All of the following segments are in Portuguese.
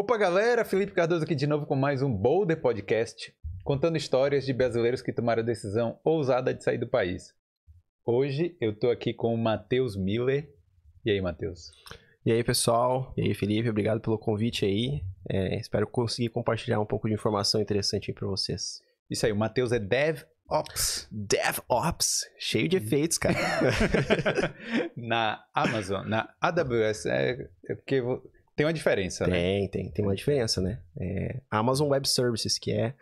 Opa, galera! Felipe Cardoso aqui de novo com mais um Boulder Podcast, contando histórias de brasileiros que tomaram a decisão ousada de sair do país. Hoje eu tô aqui com o Matheus Miller. E aí, Matheus? E aí, pessoal? E aí, Felipe? Obrigado pelo convite aí. É, espero conseguir compartilhar um pouco de informação interessante aí pra vocês. Isso aí, o Matheus é DevOps. DevOps, cheio de uhum. efeitos, cara. na Amazon, na AWS, é, é porque tem uma diferença, tem, né? Tem, tem, tem uma diferença, né? É, Amazon Web Services, que é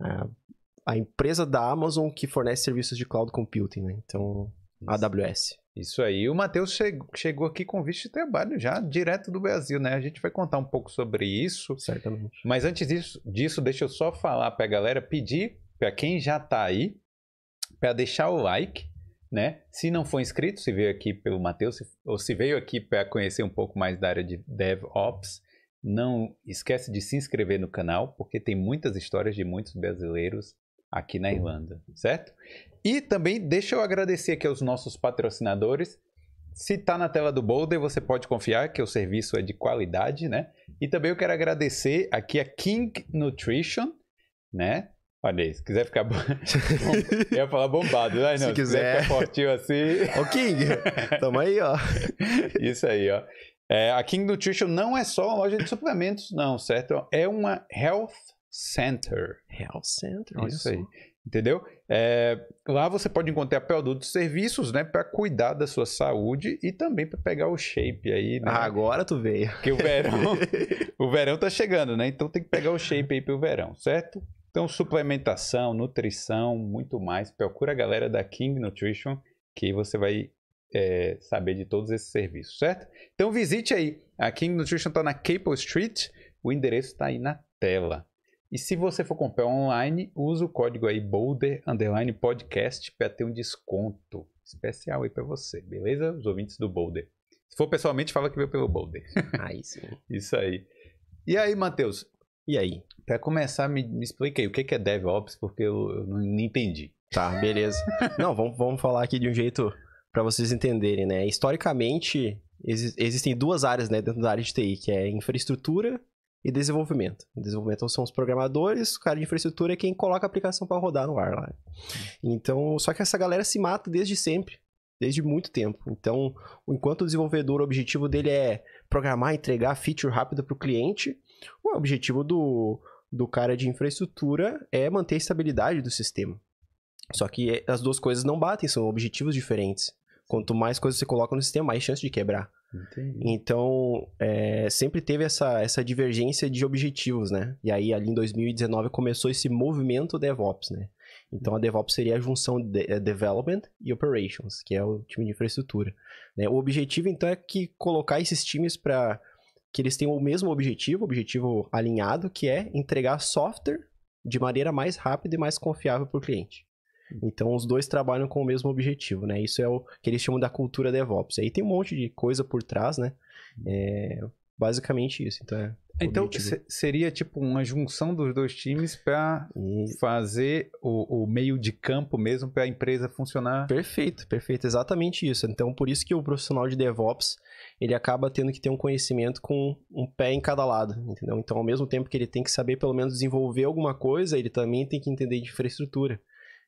a, a, empresa da Amazon que fornece serviços de cloud computing, né? Então, AWS. Isso aí. O Matheus chegou aqui com visto de trabalho já direto do Brasil, né? A gente vai contar um pouco sobre isso. Certamente. Mas antes disso, disso deixa eu só falar para a galera, pedir para quem já está aí, para deixar o like né? Se não for inscrito, se veio aqui pelo Matheus, ou se veio aqui para conhecer um pouco mais da área de DevOps, não esquece de se inscrever no canal, porque tem muitas histórias de muitos brasileiros aqui na Irlanda, certo? E também deixa eu agradecer aqui aos nossos patrocinadores. Se está na tela do Boulder, você pode confiar que o serviço é de qualidade, né? E também eu quero agradecer aqui a King Nutrition, né? Olha aí, se quiser ficar. Bom, eu ia falar bombado, né? Não, se, se quiser... quiser ficar fortinho assim. Ô, King, tamo aí, ó. Isso aí, ó. É, a King Nutrition não é só uma loja de suplementos, não, certo? É uma health center. Health center, isso, isso. aí. Entendeu? É, lá você pode encontrar produtos e serviços, né, para cuidar da sua saúde e também para pegar o shape aí. Né? Ah, agora tu veio. Que o verão, o verão tá chegando, né? Então tem que pegar o shape aí pro verão, certo? Então, suplementação, nutrição, muito mais. Procura a galera da King Nutrition, que você vai é, saber de todos esses serviços, certo? Então, visite aí. A King Nutrition está na Capel Street. O endereço está aí na tela. E se você for comprar online, use o código aí Boulder underline podcast para ter um desconto especial aí para você, beleza? Os ouvintes do Boulder. Se for pessoalmente, fala que veio pelo Boulder. Aí sim. Isso aí. E aí, Matheus, e aí? Para começar, me, me explica aí, o que, que é DevOps, porque eu, eu não, não entendi. Tá, beleza. não, vamos, vamos falar aqui de um jeito para vocês entenderem, né? Historicamente, existem duas áreas né, dentro da área de TI, que é infraestrutura e desenvolvimento. Desenvolvimento são os programadores, o cara de infraestrutura é quem coloca a aplicação para rodar no ar lá. Então, só que essa galera se mata desde sempre, desde muito tempo. Então, enquanto o desenvolvedor, o objetivo dele é programar, entregar feature rápido para o cliente, o objetivo do, do cara de infraestrutura é manter a estabilidade do sistema. Só que eh, as duas coisas não batem, são objetivos diferentes. Quanto mais coisas você coloca no sistema, mais chance de quebrar. Entendi. Então, é, sempre teve essa, essa divergência de objetivos, né? E aí, ali em 2019, começou esse movimento DevOps, né? Então, a DevOps seria a junção de eh, Development e Operations, que é o time de infraestrutura. Né? O objetivo, então, é que colocar esses times para que eles têm o mesmo objetivo, objetivo alinhado, que é entregar software de maneira mais rápida e mais confiável para o cliente. Então, os dois trabalham com o mesmo objetivo, né? Isso é o que eles chamam da cultura DevOps. Aí tem um monte de coisa por trás, né? Uhum. É basicamente isso. Então, é... Então seria tipo uma junção dos dois times para fazer o, o, meio de campo mesmo para a empresa funcionar. Perfeito, perfeito, exatamente isso. Então por isso que o profissional de DevOps ele acaba tendo que ter um conhecimento com um pé em cada lado, entendeu? Então ao mesmo tempo que ele tem que saber pelo menos desenvolver alguma coisa, ele também tem que entender de infraestrutura.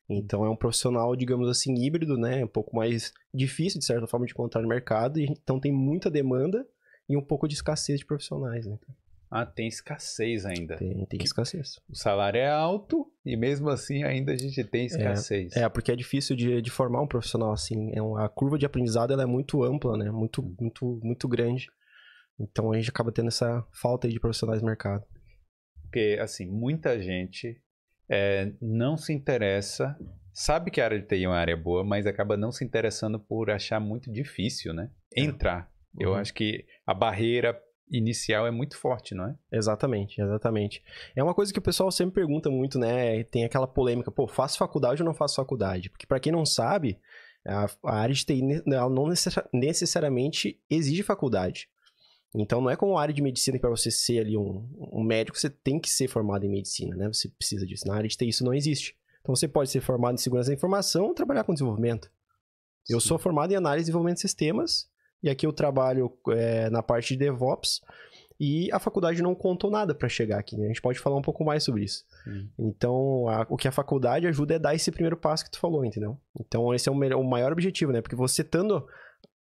Então é um profissional, digamos assim, híbrido, né? Um pouco mais difícil de certa forma de encontrar no mercado, então tem muita demanda e um pouco de escassez de profissionais, né? Ah, tem escassez ainda. Tem, tem escassez. O salário é alto e mesmo assim ainda a gente tem é, escassez. É, é porque é difícil de, de, formar um profissional assim. É a curva de aprendizado ela é muito ampla, né? Muito, hum. muito, muito grande. Então a gente acaba tendo essa falta de profissionais no mercado. Porque, assim, muita gente é, não se interessa, sabe que a área de TI é uma área boa, mas acaba não se interessando por achar muito difícil, né? É. Entrar. É. Eu uhum. acho que a barreira inicial é muito forte, não é? Exatamente, exatamente. É uma coisa que o pessoal sempre pergunta muito, né? Tem aquela polêmica, pô, faço faculdade ou não faço faculdade? Porque para quem não sabe, a, área de TI não necessariamente exige faculdade. Então não é como a área de medicina que para você ser ali um, um, médico, você tem que ser formado em medicina, né? Você precisa disso. Na área de TI isso não existe. Então você pode ser formado em segurança da informação ou trabalhar com desenvolvimento. Sim. Eu sou formado em análise e desenvolvimento de sistemas e aqui eu trabalho é, na parte de DevOps. E a faculdade não contou nada para chegar aqui. Né? A gente pode falar um pouco mais sobre isso. Hum. Então, a, o que a faculdade ajuda é dar esse primeiro passo que tu falou, entendeu? Então, esse é o, melhor, o maior objetivo, né? Porque você estando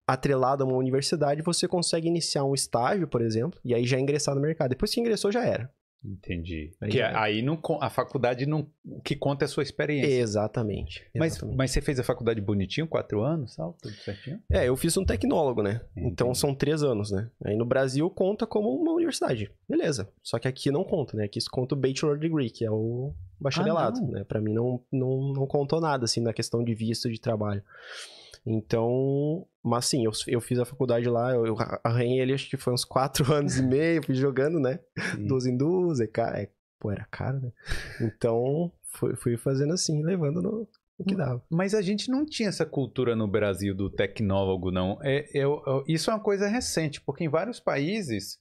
atrelado a uma universidade, você consegue iniciar um estágio, por exemplo, e aí já ingressar no mercado. Depois que ingressou, já era. Entendi. Aí, que aí não, a faculdade não. O que conta é a sua experiência. Exatamente. Mas, exatamente. mas você fez a faculdade bonitinho, quatro anos, tal, tudo certinho? É, eu fiz um tecnólogo, né? Então Entendi. Então são três anos, né? Aí no Brasil conta como uma universidade. Beleza. Só que aqui não conta, né? Aqui isso conta o Bachelor Degree, que é o bacharelado, ah, né? Pra mim não, não, não contou nada, assim, na questão de visto de trabalho. Então, mas sim, eu, eu fiz a faculdade lá, eu, eu arranhei ele acho que foi uns 4 anos e meio, fui jogando, né? Sim. Duas em duas, é, é, pô, era caro, né? Então, fui, fui fazendo assim, levando no, que dava. Mas a gente não tinha essa cultura no Brasil do tecnólogo, não. É, é, é, isso é uma coisa recente, porque em vários países,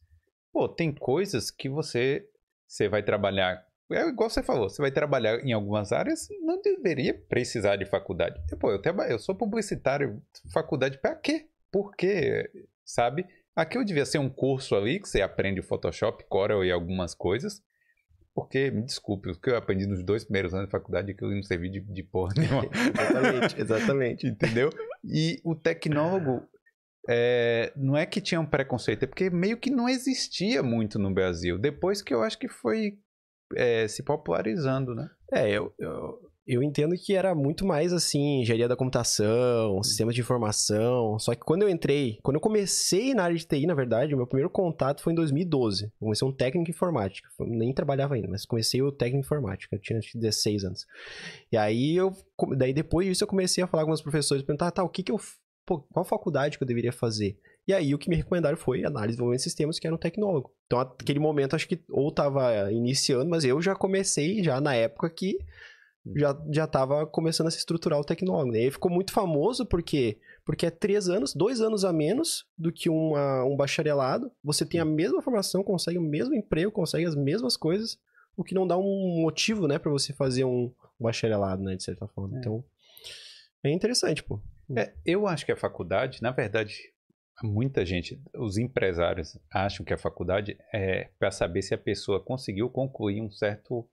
pô, tem coisas que você, você vai trabalhar é igual você falou, você vai trabalhar em algumas áreas, não deveria precisar de faculdade. Tipo, pô, eu, trabalho, eu sou publicitário, faculdade para quê? Por quê? Sabe? Aqui eu devia ser um curso ali que você aprende Photoshop, Corel e algumas coisas. Porque, me desculpe, o que eu aprendi nos dois primeiros anos de faculdade, é que eu não servi de, de porra nenhuma. exatamente, exatamente. Entendeu? E o tecnólogo, é, não é que tinha um preconceito, é porque meio que não existia muito no Brasil. Depois que eu acho que foi é, se popularizando, né? É, eu, eu, eu entendo que era muito mais assim, engenharia da computação, uhum. sistemas de informação. Só que quando eu entrei, quando eu comecei na área de TI, na verdade, o meu primeiro contato foi em 2012. Comecei um técnico em informática. Nem trabalhava ainda, mas comecei o técnico em informática. Eu tinha 16 anos. E aí eu. Daí depois disso eu comecei a falar com os professores, perguntar, tá, o que que eu. Pô, qual faculdade que eu deveria fazer? E aí o que me recomendaram foi análise de desenvolvimento de sistemas, que era um tecnólogo. Então, aquele momento, acho que ou estava iniciando, mas eu já comecei já na época que já, já tava começando a se estruturar o tecnólogo. Né? E ficou muito famoso porque porque é três anos, dois anos a menos do que uma, um bacharelado. Você tem a mesma formação, consegue o mesmo emprego, consegue as mesmas coisas, o que não dá um motivo, né, para você fazer um, bacharelado, né, de certa forma. É. Então, é interessante, pô. É, eu acho que a faculdade, na verdade, muita gente, os empresários acham que a faculdade é para saber se a pessoa conseguiu concluir um certo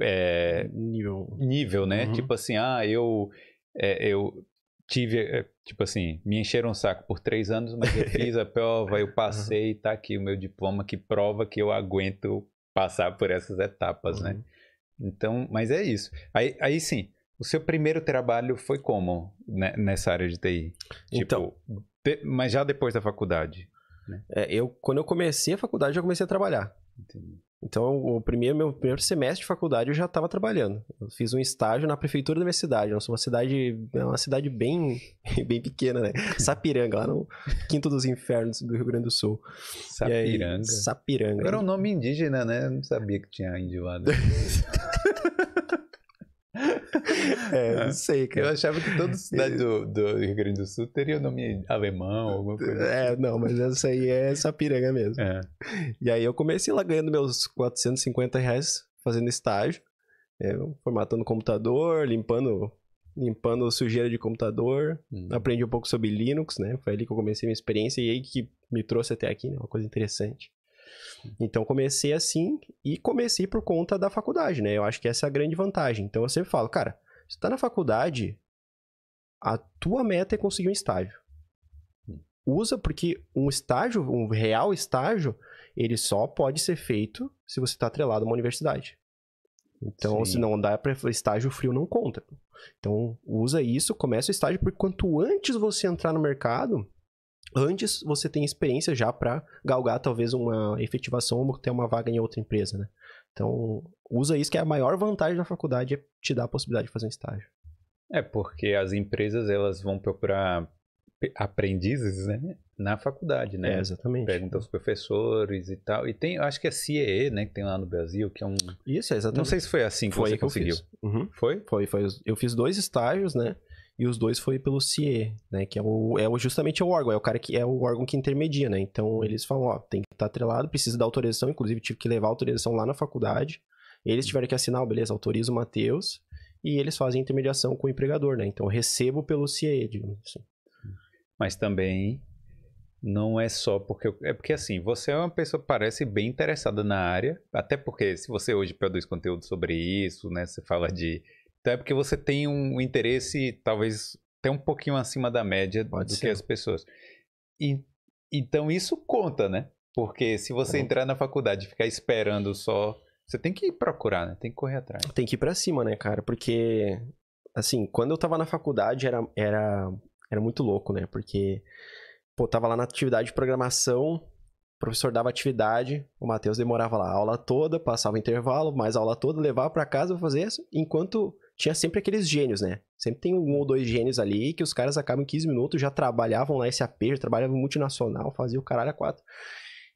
é, nível. nível, né? Uhum. Tipo assim, ah, eu é, eu tive, é, tipo assim, me encheram um saco por três anos, mas eu fiz a prova, eu passei, uhum. tá aqui o meu diploma que prova que eu aguento passar por essas etapas, né? uhum. né? Então, mas é isso. Aí, aí sim, o seu primeiro trabalho foi como né, nessa área de TI? Então, tipo, então, mas já depois da faculdade? Né? É, eu, quando eu comecei a faculdade, eu comecei a trabalhar. Entendi. Então, o primeiro, meu primeiro semestre de faculdade eu já estava trabalhando. Eu fiz um estágio na prefeitura da minha cidade. Eu sou uma cidade, é uma cidade bem, bem pequena, né? Sapiranga, lá no Quinto dos Infernos do Rio Grande do Sul. Sapiranga. Aí, Sapiranga. Era um nome indígena, né? Eu não sabia que tinha índio lá. Né? é, não sei, é. cara. Eu achava que toda cidade do, do, Rio Grande do Sul teria nome alemão, alguma coisa É, assim. não, mas essa aí é Sapiranga mesmo. É. E aí eu comecei lá ganhando meus 450 reais fazendo estágio, é, formatando computador, limpando limpando sujeira de computador, hum. aprendi um pouco sobre Linux, né? Foi ali que eu comecei minha experiência e aí que me trouxe até aqui, né? Uma coisa interessante. Então comecei assim e comecei por conta da faculdade, né? Eu acho que essa é a grande vantagem. Então eu sempre falo, cara, você tá na faculdade, a tua meta é conseguir um estágio. Usa porque um estágio, um real estágio, ele só pode ser feito se você está atrelado a uma universidade. Então, Sim. se não dá para estágio frio, não conta. Então, usa isso, começa o estágio, porque quanto antes você entrar no mercado, antes você tem experiência já para galgar talvez uma efetivação ou ter uma vaga em outra empresa, né? Então, usa isso que é a maior vantagem da faculdade, é te dar a possibilidade de fazer um estágio. É, porque as empresas, elas vão procurar aprendizes, né? Na faculdade, né? É, exatamente. Pergunta aos professores e tal. E tem, acho que é CEE, né? Que tem lá no Brasil, que é um... Isso, é exatamente. Não sei se foi assim que foi você que conseguiu. Uhum. Foi? Foi, foi. Eu fiz dois estágios, né? e os dois foi pelo CIE, né? Que é, o, é o, justamente é o órgão, é o cara que é o órgão que intermedia, né? Então uhum. eles falam, ó, tem que estar tá atrelado, precisa da autorização, inclusive tive que levar a autorização lá na faculdade. Eles tiveram que assinar, beleza, autoriza o Matheus, e eles fazem intermediação com o empregador, né? Então eu recebo pelo CIE, digamos assim. Mas também não é só porque. É porque assim, você é uma pessoa que parece bem interessada na área, até porque se você hoje produz conteúdo sobre isso, né? Você fala de então é porque você tem um interesse, talvez, até um pouquinho acima da média Pode do ser. que as pessoas. E, então isso conta, né? Porque se você entrar na faculdade e ficar esperando só. Você tem que procurar, né? Tem que correr atrás. Tem que ir pra cima, né, cara? Porque, assim, quando eu tava na faculdade era, era, era muito louco, né? Porque, pô, tava lá na atividade de programação, o professor dava atividade, o Matheus demorava lá a aula toda, passava o intervalo, mais a aula toda, levava para casa pra fazer isso, enquanto tinha sempre aqueles gênios, né? Sempre tem um ou dois gênios ali que os caras acabam em 15 minutos, já trabalhavam lá SAP, já trabalhavam multinacional, fazia o caralho a quatro.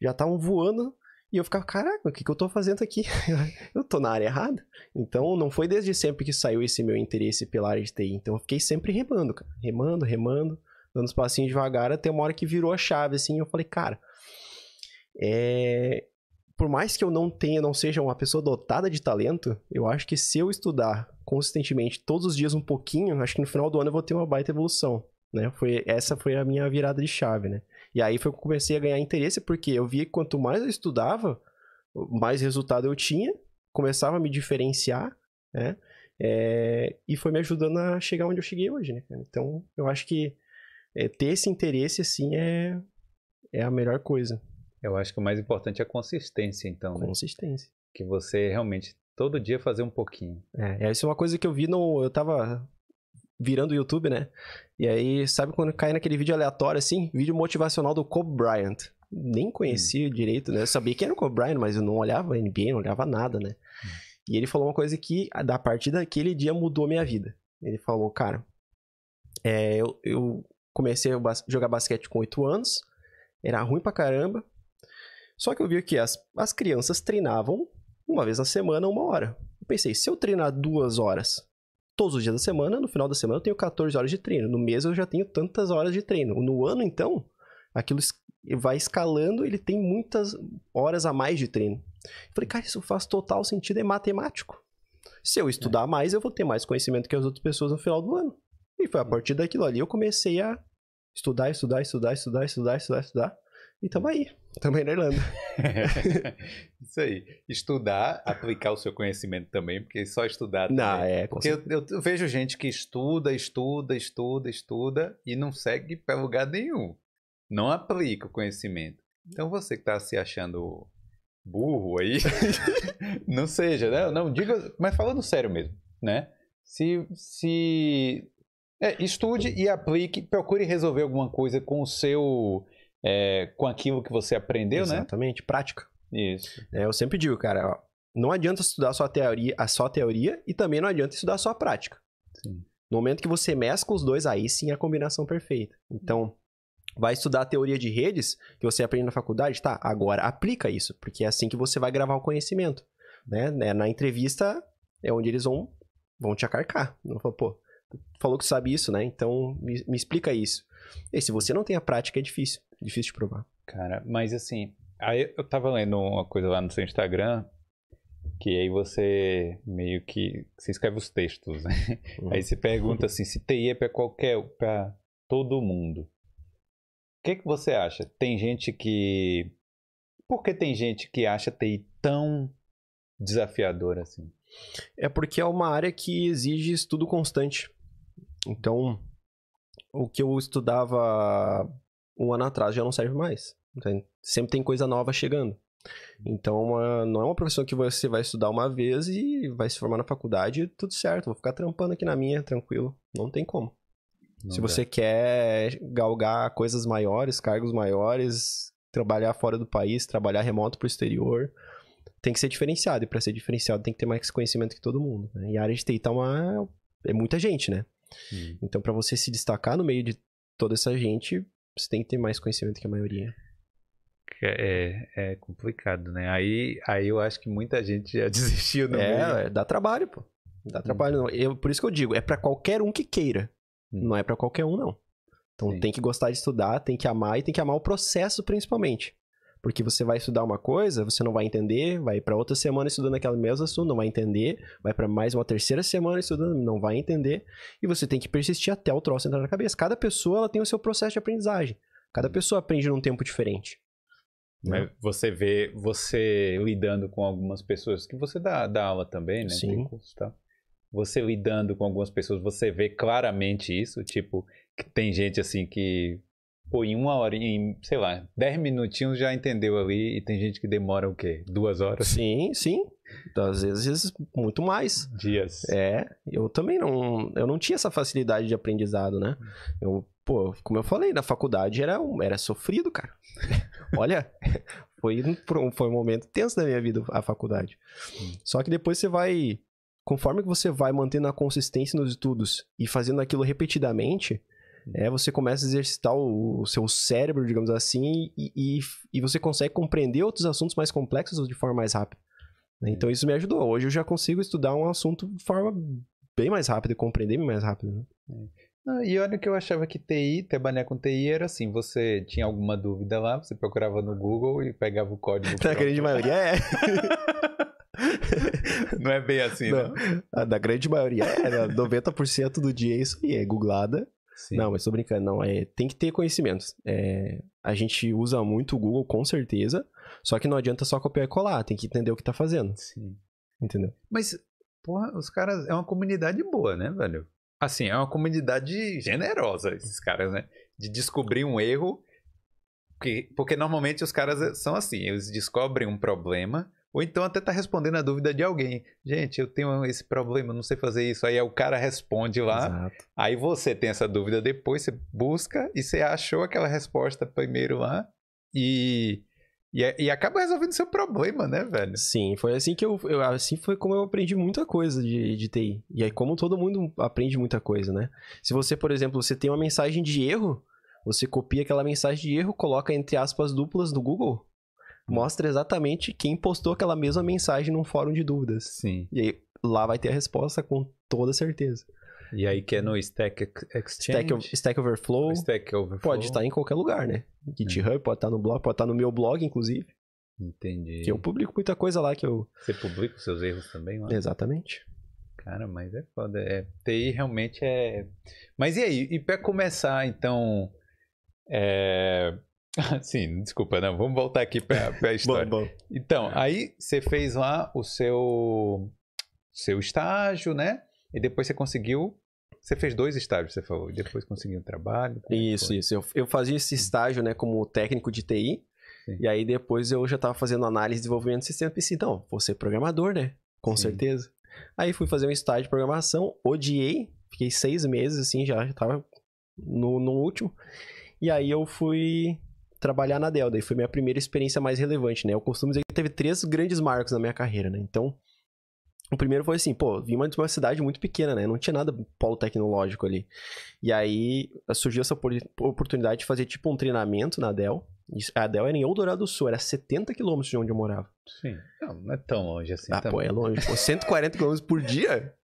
Já estavam voando e eu ficava, caraca, o que, que eu tô fazendo aqui? eu tô na área errada. Então, não foi desde sempre que saiu esse meu interesse pela área de TI. Então, eu fiquei sempre remando, cara. Remando, remando, dando os passinhos devagar, até uma hora que virou a chave, assim. Eu falei, cara, é por mais que eu não tenha, não seja uma pessoa dotada de talento, eu acho que se eu estudar consistentemente todos os dias um pouquinho, acho que no final do ano eu vou ter uma baita evolução, né? Foi, essa foi a minha virada de chave, né? E aí foi que eu comecei a ganhar interesse, porque eu via que quanto mais eu estudava, mais resultado eu tinha, começava a me diferenciar, né? É, e foi me ajudando a chegar onde eu cheguei hoje, né? Então, eu acho que é, ter esse interesse, assim, é, é a melhor coisa. Eu acho que o mais importante é a consistência, então. Né? Consistência. Que você realmente todo dia fazer um pouquinho. É, isso é uma coisa que eu vi no. Eu tava virando o YouTube, né? E aí, sabe quando cai naquele vídeo aleatório assim? Vídeo motivacional do Kobe Bryant. Nem conhecia hum. direito, né? Eu sabia que era o Kobe Bryant, mas eu não olhava NBA, não olhava nada, né? Hum. E ele falou uma coisa que, da partir daquele dia, mudou minha vida. Ele falou, cara, é, eu, eu comecei a jogar basquete com 8 anos, era ruim pra caramba, só que eu vi que as, as crianças treinavam uma vez na semana, uma hora. Eu pensei, se eu treinar duas horas todos os dias da semana, no final da semana eu tenho 14 horas de treino. No mês eu já tenho tantas horas de treino. No ano, então, aquilo vai escalando, ele tem muitas horas a mais de treino. Eu falei, cara, isso faz total sentido, é matemático. Se eu estudar é. mais, eu vou ter mais conhecimento que as outras pessoas no final do ano. E foi a partir daquilo ali eu comecei a estudar, estudar, estudar, estudar, estudar, estudar, estudar. E tamo hum. aí. Também na Irlanda. Isso aí. Estudar, aplicar o seu conhecimento também, porque só estudar. Também. Não, é. Porque eu, eu, vejo gente que estuda, estuda, estuda, estuda e não segue para lugar nenhum. Não aplica o conhecimento. Então você que está se achando burro aí, não seja, né? Não, diga, mas falando sério mesmo, né? Se, se é, estude e aplique, procure resolver alguma coisa com o seu é, com aquilo que você aprendeu, Exatamente, né? Exatamente, prática. Isso. É, eu sempre digo, cara, ó, não adianta estudar só a teoria, a só teoria e também não adianta estudar só a prática. Sim. No momento que você mescla os dois, aí sim é a combinação perfeita. Então, vai estudar a teoria de redes que você aprende na faculdade, tá? Agora aplica isso, porque é assim que você vai gravar o conhecimento, né? né na entrevista é onde eles vão vão te acarcar. Não falo, pô, falou que sabe isso, né? Então me, me explica isso. E se você não tem a prática é difícil. Difícil de provar. Cara, mas assim, aí eu tava lendo uma coisa lá no seu Instagram, que aí você meio que você escreve os textos, né? Uhum. Aí você pergunta assim, se TI é pra qualquer, para todo mundo. O que que você acha? Tem gente que Por que tem gente que acha TI tão desafiador assim? É porque é uma área que exige estudo constante. Então, o que eu estudava um ano atrás já não serve mais. Sempre tem coisa nova chegando. Então, uma, não é uma profissão que você vai estudar uma vez e vai se formar na faculdade, tudo certo, vou ficar trampando aqui na minha, tranquilo. Não tem como. Não se você quer galgar coisas maiores, cargos maiores, trabalhar fora do país, trabalhar remoto para o exterior, tem que ser diferenciado. E para ser diferenciado, tem que ter mais conhecimento que todo mundo. Né? E a área de TI tá uma... é muita gente, né? Hum. Então, para você se destacar no meio de toda essa gente, você tem que ter mais conhecimento que a maioria. É, é complicado, né? Aí, aí eu acho que muita gente já desistiu no é, é, dá trabalho, pô. Dá trabalho, não. Eu, por isso que eu digo, é para qualquer um que queira. Hum. Não é para qualquer um, não. Então Sim. tem que gostar de estudar, tem que amar e tem que amar o processo, principalmente. Porque você vai estudar uma coisa, você não vai entender, vai para outra semana estudando aquela mesma assunto, não vai entender, vai para mais uma terceira semana estudando, não vai entender, e você tem que persistir até o troço entrar na cabeça. Cada pessoa ela tem o seu processo de aprendizagem. Cada pessoa aprende num tempo diferente. Mas né? você vê você lidando com algumas pessoas, que você dá, dá aula também, né? Sim. Curso, tá? Você lidando com algumas pessoas, você vê claramente isso, tipo, que tem gente assim que pô, em uma hora, em, sei lá, dez minutinhos já entendeu ali e tem gente que demora o quê? Duas horas? Sim, sim. Então, às vezes muito mais. Dias. É, eu também não, eu não tinha essa facilidade de aprendizado, né? Eu, pô, como eu falei, na faculdade era, era sofrido, cara. Olha, foi, foi um momento tenso da minha vida, a faculdade. Hum. Só que depois você vai, conforme que você vai mantendo a consistência nos estudos e fazendo aquilo repetidamente, é, você começa a exercitar o, o seu cérebro, digamos assim, e, e, e, você consegue compreender outros assuntos mais complexos de forma mais rápida. Né? Então isso me ajudou. Hoje eu já consigo estudar um assunto de forma bem mais rápida e compreender mais rápido. Né? É. Ah, e olha que eu achava que TI, trabalhar com TI era assim, você tinha alguma dúvida lá, você procurava no Google e pegava o código. Na grande maioria é. Não é bem assim, não. né? da grande maioria é, 90% né? do dia é isso aí, é googlada Sim. Não, mas tô brincando, não. É, tem que ter conhecimentos. É, a gente usa muito o Google, com certeza. Só que não adianta só copiar e colar, tem que entender o que tá fazendo. Sim. Entendeu? Mas, porra, os caras. É uma comunidade boa, né, velho? Assim, é uma comunidade generosa, esses caras, né? De descobrir um erro. Porque, porque normalmente os caras são assim, eles descobrem um problema, ou então até tá respondendo a dúvida de alguém. Gente, eu tenho esse problema, não sei fazer isso. Aí o cara responde lá. Exato. Aí você tem essa dúvida depois, você busca e você achou aquela resposta primeiro lá e e, e acaba resolvendo seu problema, né, velho? Sim, foi assim que eu, eu, assim foi como eu aprendi muita coisa de, de TI. E aí como todo mundo aprende muita coisa, né? Se você, por exemplo, você tem uma mensagem de erro, você copia aquela mensagem de erro, coloca entre aspas duplas no Google mostra exatamente quem postou aquela mesma mensagem num fórum de dúvidas. Sim. E aí lá vai ter a resposta com toda certeza. E aí que é no Stack Exchange. Stack, Stack, Overflow. Stack Overflow. Pode estar em qualquer lugar, né? GitHub, é. pode estar no blog, pode estar no meu blog, inclusive. Entendi. Que eu publico muita coisa lá que eu. Você publica os seus erros também lá? Exatamente. Cara, mas é foda. É, TI realmente é. Mas e aí? E para começar, então. É... Sim, desculpa, não. Vamos voltar aqui para a história. bom, bom. Então, é. aí você fez lá o seu seu estágio, né? E depois você conseguiu. Você fez dois estágios, você falou, e depois conseguiu um trabalho. É isso, foi? isso. Eu, eu fazia esse uhum. estágio, né, como técnico de TI. Sim. E aí depois eu já estava fazendo análise e desenvolvimento de sistema. Pensei, então, vou ser programador, né? Com Sim. certeza. Aí fui fazer um estágio de programação, odiei, fiquei seis meses assim, já, estava no, no último. E aí eu fui trabalhar na Dell. Daí foi minha primeira experiência mais relevante, né? Eu costumo dizer que teve três grandes marcos na minha carreira, né? Então, o primeiro foi assim, pô, vim de uma cidade muito pequena, né? Não tinha nada polo tecnológico ali. E aí surgiu essa oportunidade de fazer tipo um treinamento na Dell. A Dell era em Eldorado do Sul, era 70 quilômetros de onde eu morava. Sim, não, não é tão longe assim. Ah, também. pô, é longe. Pô, 140 quilômetros por dia?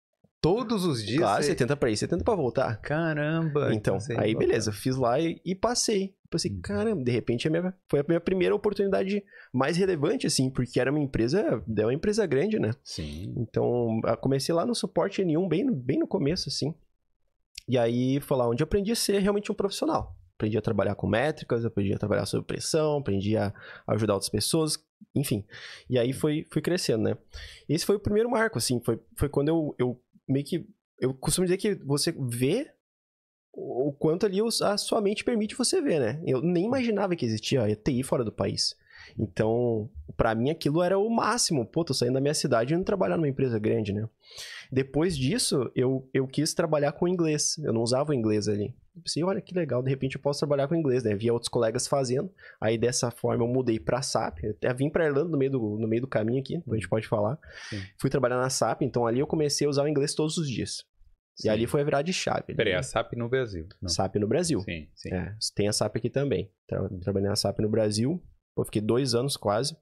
Todos os dias? Claro, você... 70 pra ir, 70 pra voltar. Caramba! Então, aí beleza, fiz lá e, e passei. Pensei, assim, uhum. caramba, de repente a minha, foi a minha primeira oportunidade mais relevante, assim, porque era uma empresa, é uma empresa grande, né? Sim. Então, comecei lá no suporte N1, bem, bem no começo, assim. E aí foi lá onde eu aprendi a ser realmente um profissional. Aprendi a trabalhar com métricas, aprendi a trabalhar sob pressão, aprendi a ajudar outras pessoas, enfim. E aí foi, fui crescendo, né? Esse foi o primeiro marco, assim, foi, foi quando eu, eu meio que. Eu costumo dizer que você vê o quanto ali a sua mente permite você ver, né? Eu nem imaginava que existia ETI fora do país. Então, para mim aquilo era o máximo. Pô, tô saindo da minha cidade e indo trabalhar numa empresa grande, né? Depois disso, eu, eu quis trabalhar com inglês. Eu não usava o inglês ali. Pensei, olha que legal, de repente eu posso trabalhar com inglês, né? Via outros colegas fazendo. Aí dessa forma eu mudei pra SAP. até vim pra Irlanda no meio do, no meio do caminho aqui, a gente pode falar. Sim. Fui trabalhar na SAP, então ali eu comecei a usar o inglês todos os dias. Sim. E ali foi a virar de chave. Né? Peraí, né? a SAP no Brasil. Não. SAP no Brasil. Sim, sim. É, tem a SAP aqui também. Tra trabalhei na SAP no Brasil. Pô, fiquei dois anos quase.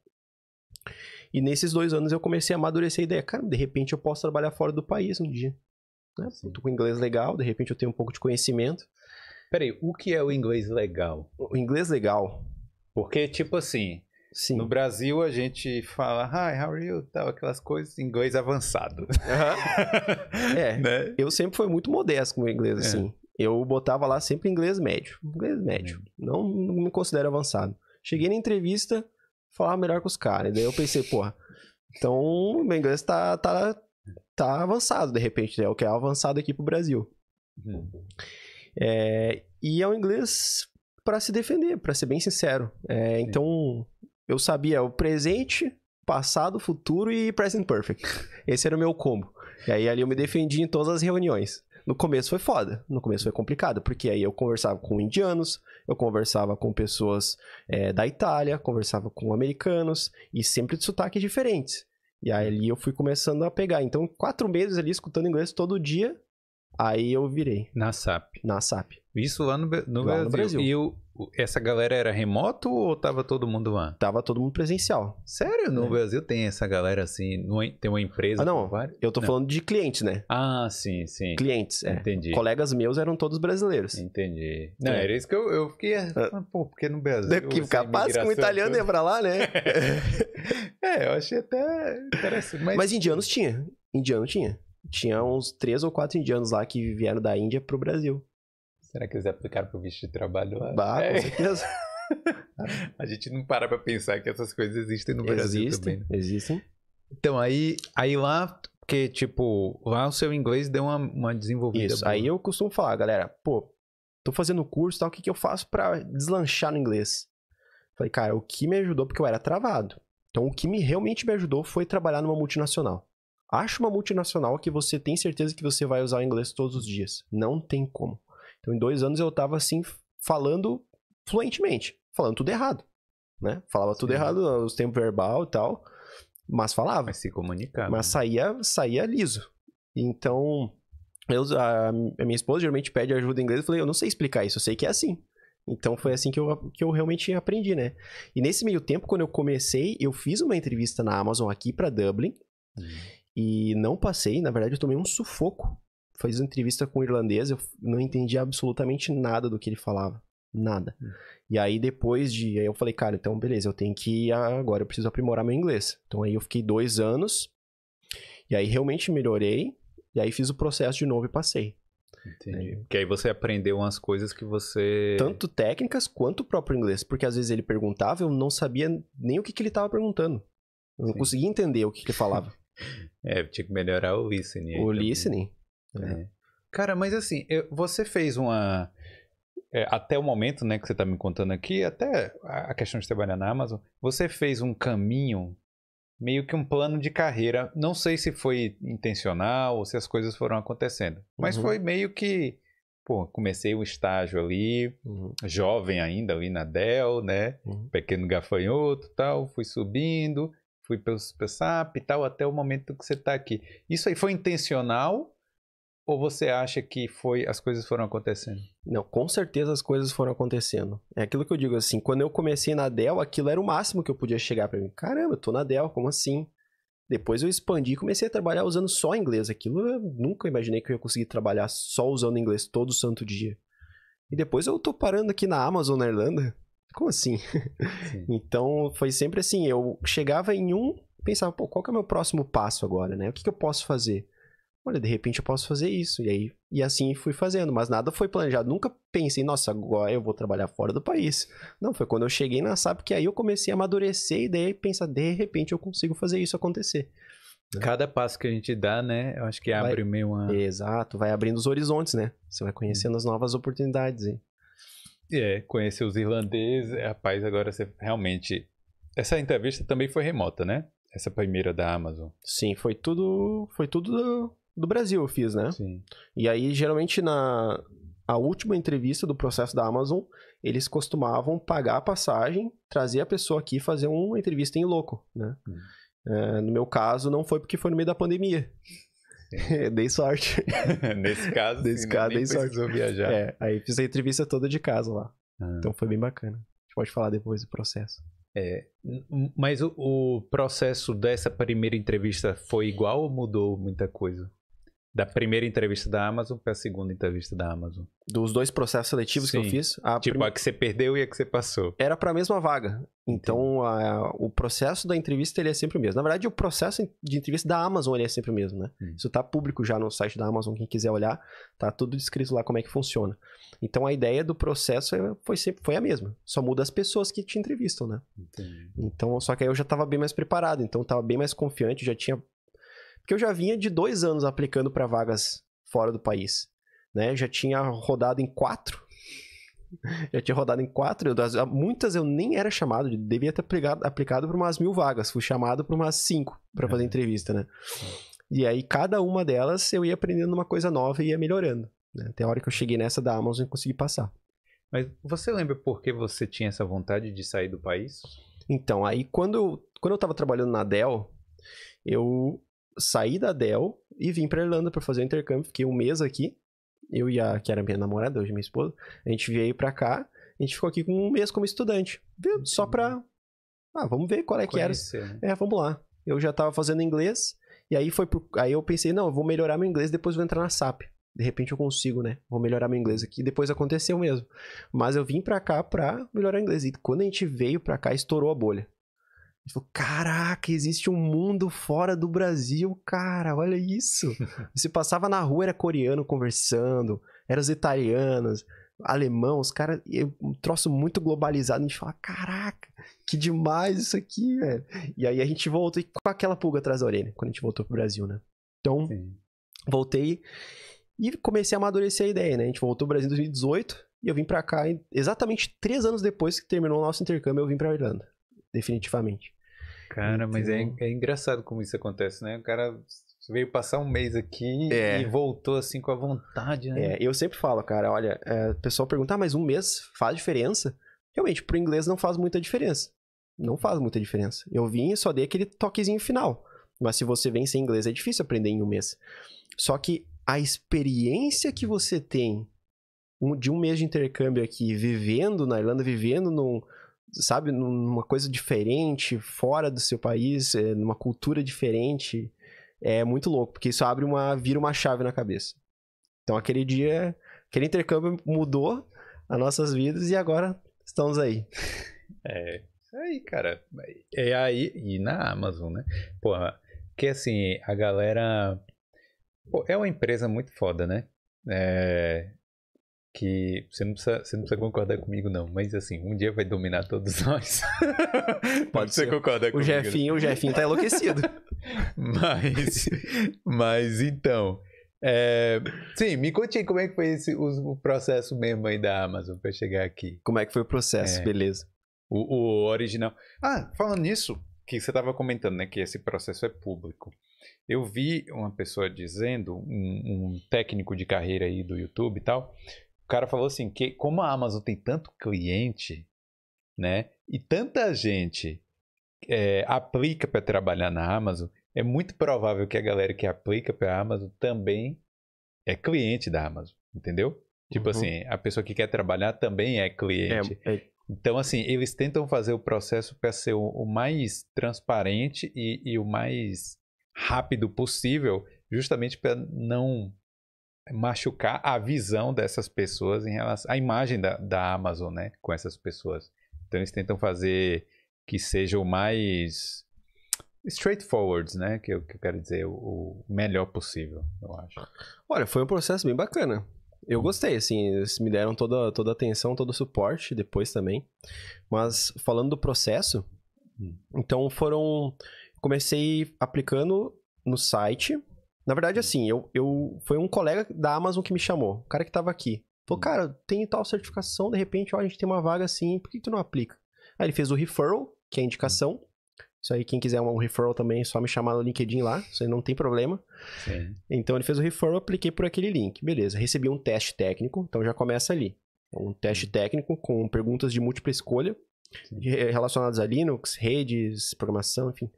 E nesses dois anos eu comecei a amadurecer a ideia. Cara, de repente eu posso trabalhar fora do país um dia. Né? Eu tô com inglês legal, de repente eu tenho um pouco de conhecimento. Peraí, o que é o inglês legal? O inglês legal. Porque, tipo assim, Sim. No Brasil, a gente fala hi, how are you? Tal, aquelas coisas em inglês avançado. Uhum. é, né? eu sempre fui muito modesto com o inglês, é. assim. Eu botava lá sempre inglês médio. Inglês hum. médio. É. Não, não me considero avançado. Cheguei na entrevista, falar melhor com os caras. Daí eu pensei, porra, então meu inglês tá, tá, tá avançado, de repente, né? É o que é avançado aqui pro Brasil. Uhum. É, e é um inglês para se defender, para ser bem sincero. É, então, eu sabia o presente, passado, futuro e present perfect. Esse era o meu combo. E aí ali eu me defendi em todas as reuniões. No começo foi foda, no começo foi complicado, porque aí eu conversava com indianos, eu conversava com pessoas é, da Itália, conversava com americanos, e sempre de sotaques diferentes. E aí ali eu fui começando a pegar. Então, quatro meses ali escutando inglês todo dia, Aí eu virei. Na SAP. Na SAP. Isso lá no, no, lá Brasil. no Brasil. E essa galera era remoto ou tava todo mundo lá? Tava todo mundo presencial. Sério? No é. Brasil tem essa galera assim, tem uma empresa. Ah, não. Eu tô não. falando de clientes, né? Ah, sim, sim. Clientes, é. Entendi. Colegas meus eram todos brasileiros. Entendi. Não, é. era isso que eu, eu fiquei. É. Ah, pô, porque no Brasil. É que capaz que um italiano ia pra lá, né? é, eu achei até interessante. Mas, mas indianos tinha. Indiano tinha tinha uns três ou quatro indianos lá que vieram da Índia pro Brasil. Será que eles aplicaram pro visto de trabalho lá? Bah, com é. certeza. A gente não para pra pensar que essas coisas existem no Brasil existem, também. Né? Existem. Então, aí, aí lá, porque, tipo, lá o seu inglês deu uma, uma desenvolvida. Isso, boa. aí eu costumo falar, galera, pô, tô fazendo curso e tal, o que, que eu faço para deslanchar no inglês? Falei, cara, o que me ajudou, porque eu era travado. Então, o que me, realmente me ajudou foi trabalhar numa multinacional. Acha uma multinacional que você tem certeza que você vai usar o inglês todos os dias. Não tem como. Então, em dois anos eu tava assim, falando fluentemente, falando tudo errado. Né? Falava Sim. tudo errado, os tempos verbal e tal. Mas falava. Mas se comunicava. Mas né? saía, saía liso. Então, eu, a, a, minha esposa geralmente pede ajuda em inglês. Eu falei, eu não sei explicar isso, eu sei que é assim. Então foi assim que eu, que eu realmente aprendi, né? E nesse meio tempo, quando eu comecei, eu fiz uma entrevista na Amazon aqui para Dublin. Hum. E não passei, na verdade eu tomei um sufoco. Fiz uma entrevista com um irlandês, eu não entendi absolutamente nada do que ele falava. Nada. Hum. E aí depois de. Aí eu falei, cara, então beleza, eu tenho que ir agora, eu preciso aprimorar meu inglês. Então aí eu fiquei dois anos. E aí realmente melhorei. E aí fiz o processo de novo e passei. Entendi. Porque aí você aprendeu umas coisas que você. Tanto técnicas quanto o próprio inglês. Porque às vezes ele perguntava, eu não sabia nem o que, que ele estava perguntando. Eu não Sim. conseguia entender o que, que ele falava. É, tinha que melhorar o listening. O listening. Né? É. Cara, mas assim, eu, você fez uma. É, até o momento né, que você está me contando aqui, até a questão de trabalhar na Amazon, você fez um caminho, meio que um plano de carreira. Não sei se foi intencional ou se as coisas foram acontecendo, mas uhum. foi meio que. Pô, comecei um estágio ali, uhum. jovem ainda, ali na Dell, né? Uhum. Pequeno gafanhoto tal, fui subindo, fui pelo SAP e tal, até o momento que você está aqui. Isso aí foi intencional ou você acha que foi as coisas foram acontecendo? Não, com certeza as coisas foram acontecendo. É aquilo que eu digo assim, quando eu comecei na Dell, aquilo era o máximo que eu podia chegar para mim. Caramba, eu estou na Dell, como assim? Depois eu expandi e comecei a trabalhar usando só inglês. Aquilo eu nunca imaginei que eu ia conseguir trabalhar só usando inglês todo santo dia. E depois eu tô parando aqui na Amazon, na Irlanda, como assim? então, foi sempre assim, eu chegava em um, pensava, pô, qual que é o meu próximo passo agora, né? O que, que eu posso fazer? Olha, de repente eu posso fazer isso. E aí, e assim fui fazendo, mas nada foi planejado. Nunca pensei, nossa, agora eu vou trabalhar fora do país. Não, foi quando eu cheguei na SAP que aí eu comecei a amadurecer e daí pensar, de repente eu consigo fazer isso acontecer. Né? Cada passo que a gente dá, né? Eu acho que abre vai, meio uma. Exato, vai abrindo os horizontes, né? Você vai conhecendo as novas oportunidades. Hein? É, conhecer os irlandeses. É, rapaz, agora você realmente. Essa entrevista também foi remota, né? Essa primeira da Amazon. Sim, foi tudo. Foi tudo do, do Brasil eu fiz, né? Sim. E aí, geralmente, na a última entrevista do processo da Amazon, eles costumavam pagar a passagem, trazer a pessoa aqui e fazer uma entrevista em louco né? Hum. É, no meu caso, não foi porque foi no meio da pandemia. dei sorte. Nesse caso, Nesse sim, né? caso nem dei sorte. viajar. É, aí fiz a entrevista toda de casa lá. Ah. Então foi bem bacana. A gente pode falar depois do processo. É, mas o, o processo dessa primeira entrevista foi igual ou mudou muita coisa? Da primeira entrevista da Amazon para a segunda entrevista da Amazon. Dos dois processos seletivos Sim. que eu fiz? A tipo, prim... a que você perdeu e a que você passou. Era para a mesma vaga. Então, a, o processo da entrevista ele é sempre o mesmo. Na verdade, o processo de entrevista da Amazon ele é sempre o mesmo, né? Hum. Isso tá público já no site da Amazon, quem quiser olhar, tá tudo descrito lá como é que funciona. Então, a ideia do processo é, foi sempre foi a mesma. Só muda as pessoas que te entrevistam, né? Entendi. Então, só que aí eu já estava bem mais preparado, então estava bem mais confiante, já tinha porque eu já vinha de dois anos aplicando para vagas fora do país, né? Já tinha rodado em quatro. já tinha rodado em quatro. Muitas eu nem era chamado, devia ter aplicado, aplicado para umas mil vagas. Fui chamado para umas cinco para fazer é. entrevista, né? E aí, cada uma delas, eu ia aprendendo uma coisa nova e ia melhorando. Né? Até a hora que eu cheguei nessa da Amazon e consegui passar. Mas você lembra por que você tinha essa vontade de sair do país? Então, aí quando eu, quando eu estava trabalhando na Dell, eu saí da Dell e vim pra Irlanda para fazer o intercâmbio. Fiquei um mês aqui. Eu e a, que era minha namorada, hoje minha esposa, a gente veio pra cá. A gente ficou aqui com um mês como estudante. Viu? Só pra. Ah, vamos ver qual é Conhecer, que era. Né? É, vamos lá. Eu já tava fazendo inglês. E aí foi pro... Aí eu pensei, não, eu vou melhorar meu inglês, depois vou entrar na SAP. De repente eu consigo, né? Vou melhorar meu inglês aqui. Depois aconteceu mesmo. Mas eu vim pra cá pra melhorar o inglês. E quando a gente veio pra cá, estourou a bolha falou, caraca, existe um mundo fora do Brasil, cara, olha isso. Você passava na rua, era coreano conversando, eram os italianos, alemão, os caras, é um troço muito globalizado, a gente fala, caraca, que demais isso aqui, velho. E aí a gente voltou com aquela pulga atrás da orelha, quando a gente voltou pro Brasil, né? Então, Sim. voltei e comecei a amadurecer a ideia, né? A gente voltou pro Brasil em 2018 e eu vim para cá exatamente três anos depois que terminou o nosso intercâmbio, eu vim pra Irlanda definitivamente. Cara, mas é, então é engraçado como isso acontece, né? O cara veio passar um mês aqui é. e voltou assim com a vontade, né? É, eu sempre falo, cara, olha, é, o pessoal pergunta, ah, mas um mês faz diferença? Realmente, pro inglês não faz muita diferença. Não faz muita diferença. Eu vim e só dei aquele toquezinho final. Mas se você vem sem inglês, é difícil aprender em um mês. Só que a experiência que você tem de um mês de intercâmbio aqui, vivendo na Irlanda, vivendo num, sabe, numa coisa diferente, fora do seu país, é, numa cultura diferente, é muito louco, porque isso abre uma, vira uma chave na cabeça. Então aquele dia, aquele intercâmbio mudou as nossas vidas e agora estamos aí. É, aí, cara. É, é aí e na Amazon, né? Pô, que assim, a galera Pô, é uma empresa muito foda, né? É, que você não, precisa, você não precisa concordar comigo, não, mas assim, um dia vai dominar todos nós. Pode ser. concordar o comigo. Né? Jefinho, o Jefinho tá enlouquecido. mas, mas então. É... Sim, me conte aí como é que foi esse, o, o, processo mesmo aí da Amazon para chegar aqui. Como é que foi o processo, é, beleza. O, o, original. Ah, falando nisso, que você estava comentando, né? Que esse processo é público. Eu vi uma pessoa dizendo, um, um técnico de carreira aí do YouTube e tal, cara falou assim, que como a Amazon tem tanto cliente, né? E tanta gente é, aplica para trabalhar na Amazon, é muito provável que a galera que aplica para a Amazon também é cliente da Amazon, entendeu? Tipo uhum. assim, a pessoa que quer trabalhar também é cliente. É, é... Então, assim, eles tentam fazer o processo para ser o, o, mais transparente e, e, o mais rápido possível, justamente para não machucar a visão dessas pessoas em relação à imagem da, da Amazon, né? Com essas pessoas. Então eles tentam fazer que seja o mais straightforward, né? Que eu, é que eu quero dizer, o, o, melhor possível, eu acho. Olha, foi um processo bem bacana. Eu gostei, assim, eles me deram toda, toda a atenção, todo o suporte depois também. Mas falando do processo, hum. então foram. Comecei aplicando no site, na verdade, assim, eu, eu foi um colega da Amazon que me chamou, o cara que tava aqui. Falou, hum. cara, tem tal certificação, de repente, ó, a gente tem uma vaga assim, por que tu não aplica? Aí ele fez o referral, que é a indicação. Isso aí, quem quiser um referral também, é só me chamar no LinkedIn lá, isso aí não tem problema. Sim. Então ele fez o referral, apliquei por aquele link. Beleza, recebi um teste técnico, então já começa ali. Então, um teste hum. técnico com perguntas de múltipla escolha relacionadas a Linux, redes, programação, enfim.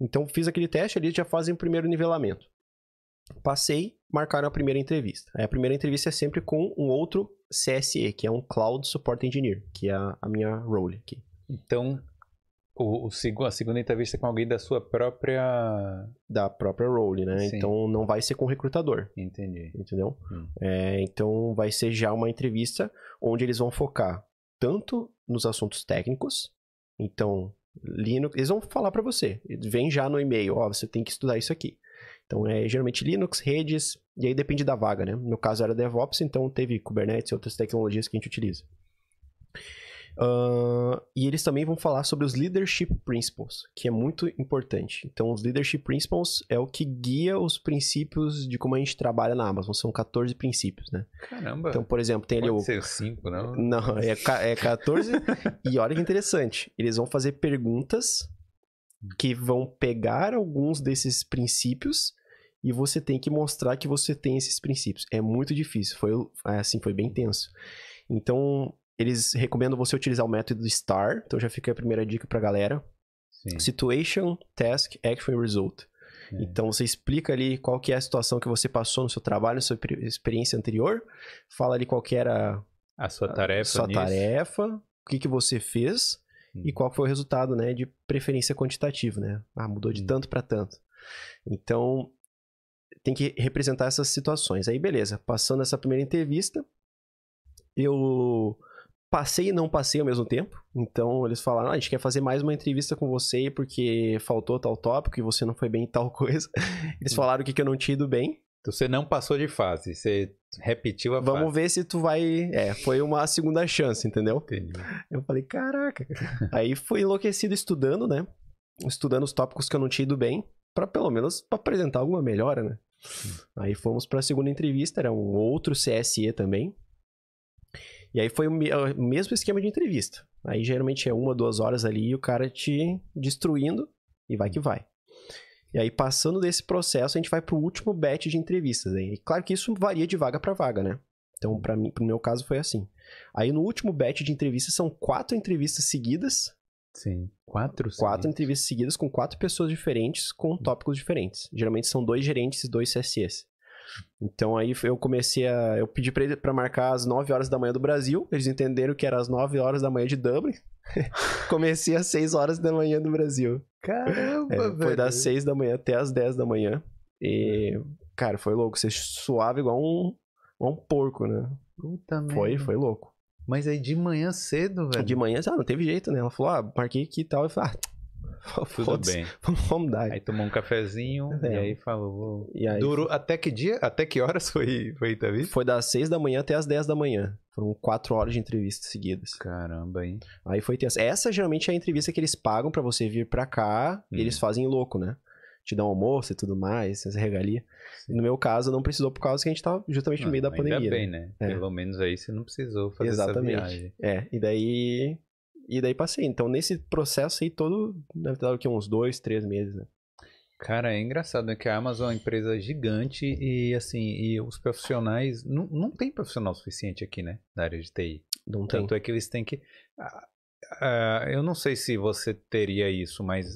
Então fiz aquele teste, ali, já fazem o primeiro nivelamento. Passei, marcaram a primeira entrevista. Aí a primeira entrevista é sempre com um outro CSE, que é um Cloud Support Engineer, que é a minha role aqui. Então, o, o, a segunda entrevista é com alguém da sua própria. Da própria role, né? Sim. Então não vai ser com o recrutador. Entendi. Entendeu? Hum. É, então vai ser já uma entrevista onde eles vão focar tanto nos assuntos técnicos, então Linux, eles vão falar para você, vem já no e-mail, ó, você tem que estudar isso aqui. Então, é geralmente Linux, redes, e aí depende da vaga, né? No caso era DevOps, então teve Kubernetes e outras tecnologias que a gente utiliza. Uh, e eles também vão falar sobre os Leadership Principles, que é muito importante. Então, os Leadership Principles é o que guia os princípios de como a gente trabalha na Amazon. São 14 princípios, né? Caramba! Então, por exemplo, tem ali o... ser 5, não? Não, é, é 14. e olha que interessante, eles vão fazer perguntas que vão pegar alguns desses princípios e você tem que mostrar que você tem esses princípios. É muito difícil, foi é, assim, foi bem tenso. Então, eles recomendam você utilizar o método STAR, então já fica a primeira dica pra galera. Sim. Situation, Task, Action Result. É. Então você explica ali qual que é a situação que você passou no seu trabalho, na sua experiência anterior, fala ali qual que era a sua tarefa, a sua tarefa, o que, que você fez hum. e qual foi o resultado, né, de preferência quantitativa, né? Ah, mudou de hum. tanto para tanto. Então, tem que representar essas situações. Aí, beleza, passando essa primeira entrevista, eu passei e não passei ao mesmo tempo. Então, eles falaram: ah, a gente quer fazer mais uma entrevista com você porque faltou tal tópico e você não foi bem em tal coisa. Eles hum. falaram que, que eu não tinha ido bem. Então, você não passou de fase, você repetiu a Vamos fase. ver se tu vai. É, foi uma segunda chance, entendeu? Entendi. Eu falei: caraca. Aí fui enlouquecido estudando, né? Estudando os tópicos que eu não tinha ido bem para pelo menos pra apresentar alguma melhora, né? Aí fomos para a segunda entrevista, era um outro CSE também. E aí foi o mesmo esquema de entrevista. Aí geralmente é uma, duas horas ali e o cara te destruindo e vai que vai. E aí passando desse processo, a gente vai para o último batch de entrevistas. Aí. Né? E claro que isso varia de vaga para vaga, né? Então, para mim, pro meu caso foi assim. Aí no último batch de entrevistas são quatro entrevistas seguidas Sim. Quatro? Quatro entrevistas seguidas com quatro pessoas diferentes, com hum. tópicos diferentes. Geralmente são dois gerentes e dois CSEs. Então aí eu comecei a. Eu pedi pra ele pra marcar às 9 horas da manhã do Brasil. Eles entenderam que era às 9 horas da manhã de Dublin. comecei às 6 horas da manhã do Brasil. Caramba, é, foi velho. Foi das 6 da manhã até às 10 da manhã. E, hum. cara, foi louco. Você suava igual um, um porco, né? Puta Foi, foi louco. Mas aí de manhã cedo, velho. De manhã, ah, não teve jeito, né? Ela falou, ah, aqui que tal. Eu falei, ah, tudo bem. Vamos dar. Aí tomou um cafezinho é. e aí falou. Vou... E aí Durou foi... até que dia? Até que horas foi, foi Itavi? Foi das 6 da manhã até as 10 da manhã. Foram quatro horas de entrevista seguidas. Caramba, hein? Aí foi tenso. Essa geralmente é a entrevista que eles pagam para você vir pra cá hum. e eles hum. fazem louco, né? te dão almoço e tudo mais, essa regalia. Sim. No meu caso, não precisou por causa que a gente tá justamente não, no meio da ainda pandemia. bem, né? né? É. Pelo menos aí você não precisou fazer Exatamente. essa viagem. É, e daí... E daí passei. Então, nesse processo aí todo, deve ter dado aqui uns dois, três meses, né? Cara, é engraçado, né? Que a Amazon é uma empresa gigante e, assim, e os profissionais... Não, não tem profissional suficiente aqui, né? Na área de TI. Não Tanto tem. Tanto é que eles têm que... Uh, eu não sei se você teria isso, mas...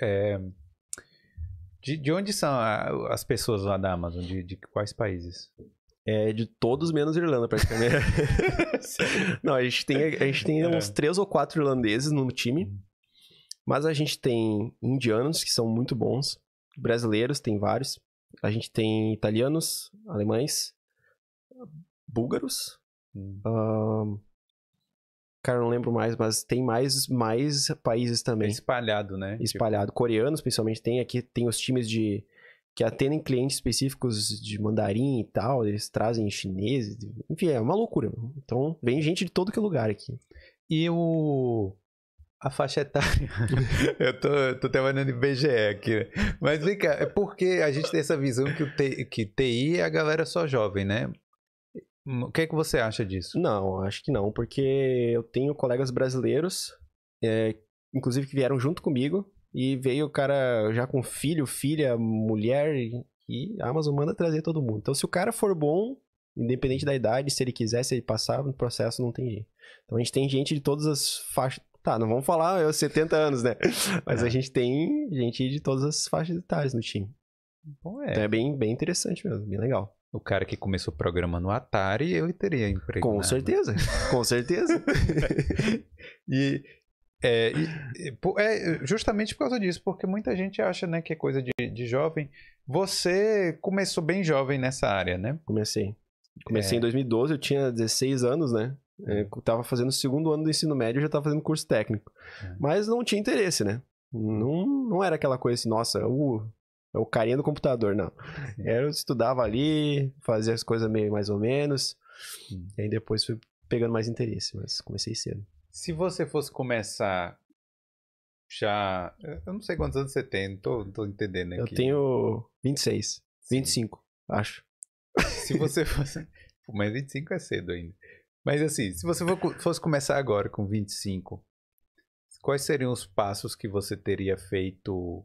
É, de, de onde são a, as pessoas lá da Amazon? De, de quais países? É de todos menos Irlanda, praticamente. Não, a gente tem, a gente tem é. uns três ou quatro irlandeses no time. Uhum. Mas a gente tem indianos, que são muito bons. Brasileiros, tem vários. A gente tem italianos, alemães, búlgaros. Hum. Cara, não lembro mais, mas tem mais, mais países também. É espalhado, né? Tipo, espalhado. Tipo... Coreanos, principalmente, tem aqui, tem os times de. que atendem clientes específicos de mandarim e tal, eles trazem chineses. Enfim, é uma loucura. Então, vem gente de todo que é lugar aqui. E o. A faixa etária. eu tô, tô trabalhando em BGE aqui. Mas vem cá, é porque a gente tem essa visão que, o que TI é a galera só jovem, né? Hum, o que, é que você acha disso? Não, acho que não, porque eu tenho colegas brasileiros, é, inclusive que vieram junto comigo, e veio o cara já com filho, filha, mulher, e a Amazon manda trazer todo mundo. Então, se o cara for bom, independente da idade, se ele quiser, se ele passar no processo, não tem jeito. Então, a gente tem gente de todas as faixas. Tá, não vamos falar eu 70 anos, né? Mas é. a gente tem gente de todas as faixas etárias no time. Bom, é. Então é bem, bem interessante mesmo, bem legal o cara que começou o programa no Atari, eu teria emprego. Com né? certeza, com certeza. e, é, e, é, justamente por causa disso, porque muita gente acha né, que é coisa de, de jovem. Você começou bem jovem nessa área, né? Comecei. Comecei é... em 2012, eu tinha 16 anos, né? É, é. Eu tava fazendo o segundo ano do ensino médio, e já tava fazendo curso técnico. É. Mas não tinha interesse, né? Hum. Não, não era aquela coisa assim, nossa, uh, é o carinha do computador, não. É. Eu estudava ali, fazia as coisas meio mais ou menos. E hum. aí depois fui pegando mais interesse, mas comecei cedo. Se você fosse começar já. Eu não sei quantos anos você tem, não tô, não tô entendendo aqui. Eu tenho 26. Sim. 25, acho. Se você fosse. mas 25 é cedo ainda. Mas assim, se você fosse começar agora com 25, quais seriam os passos que você teria feito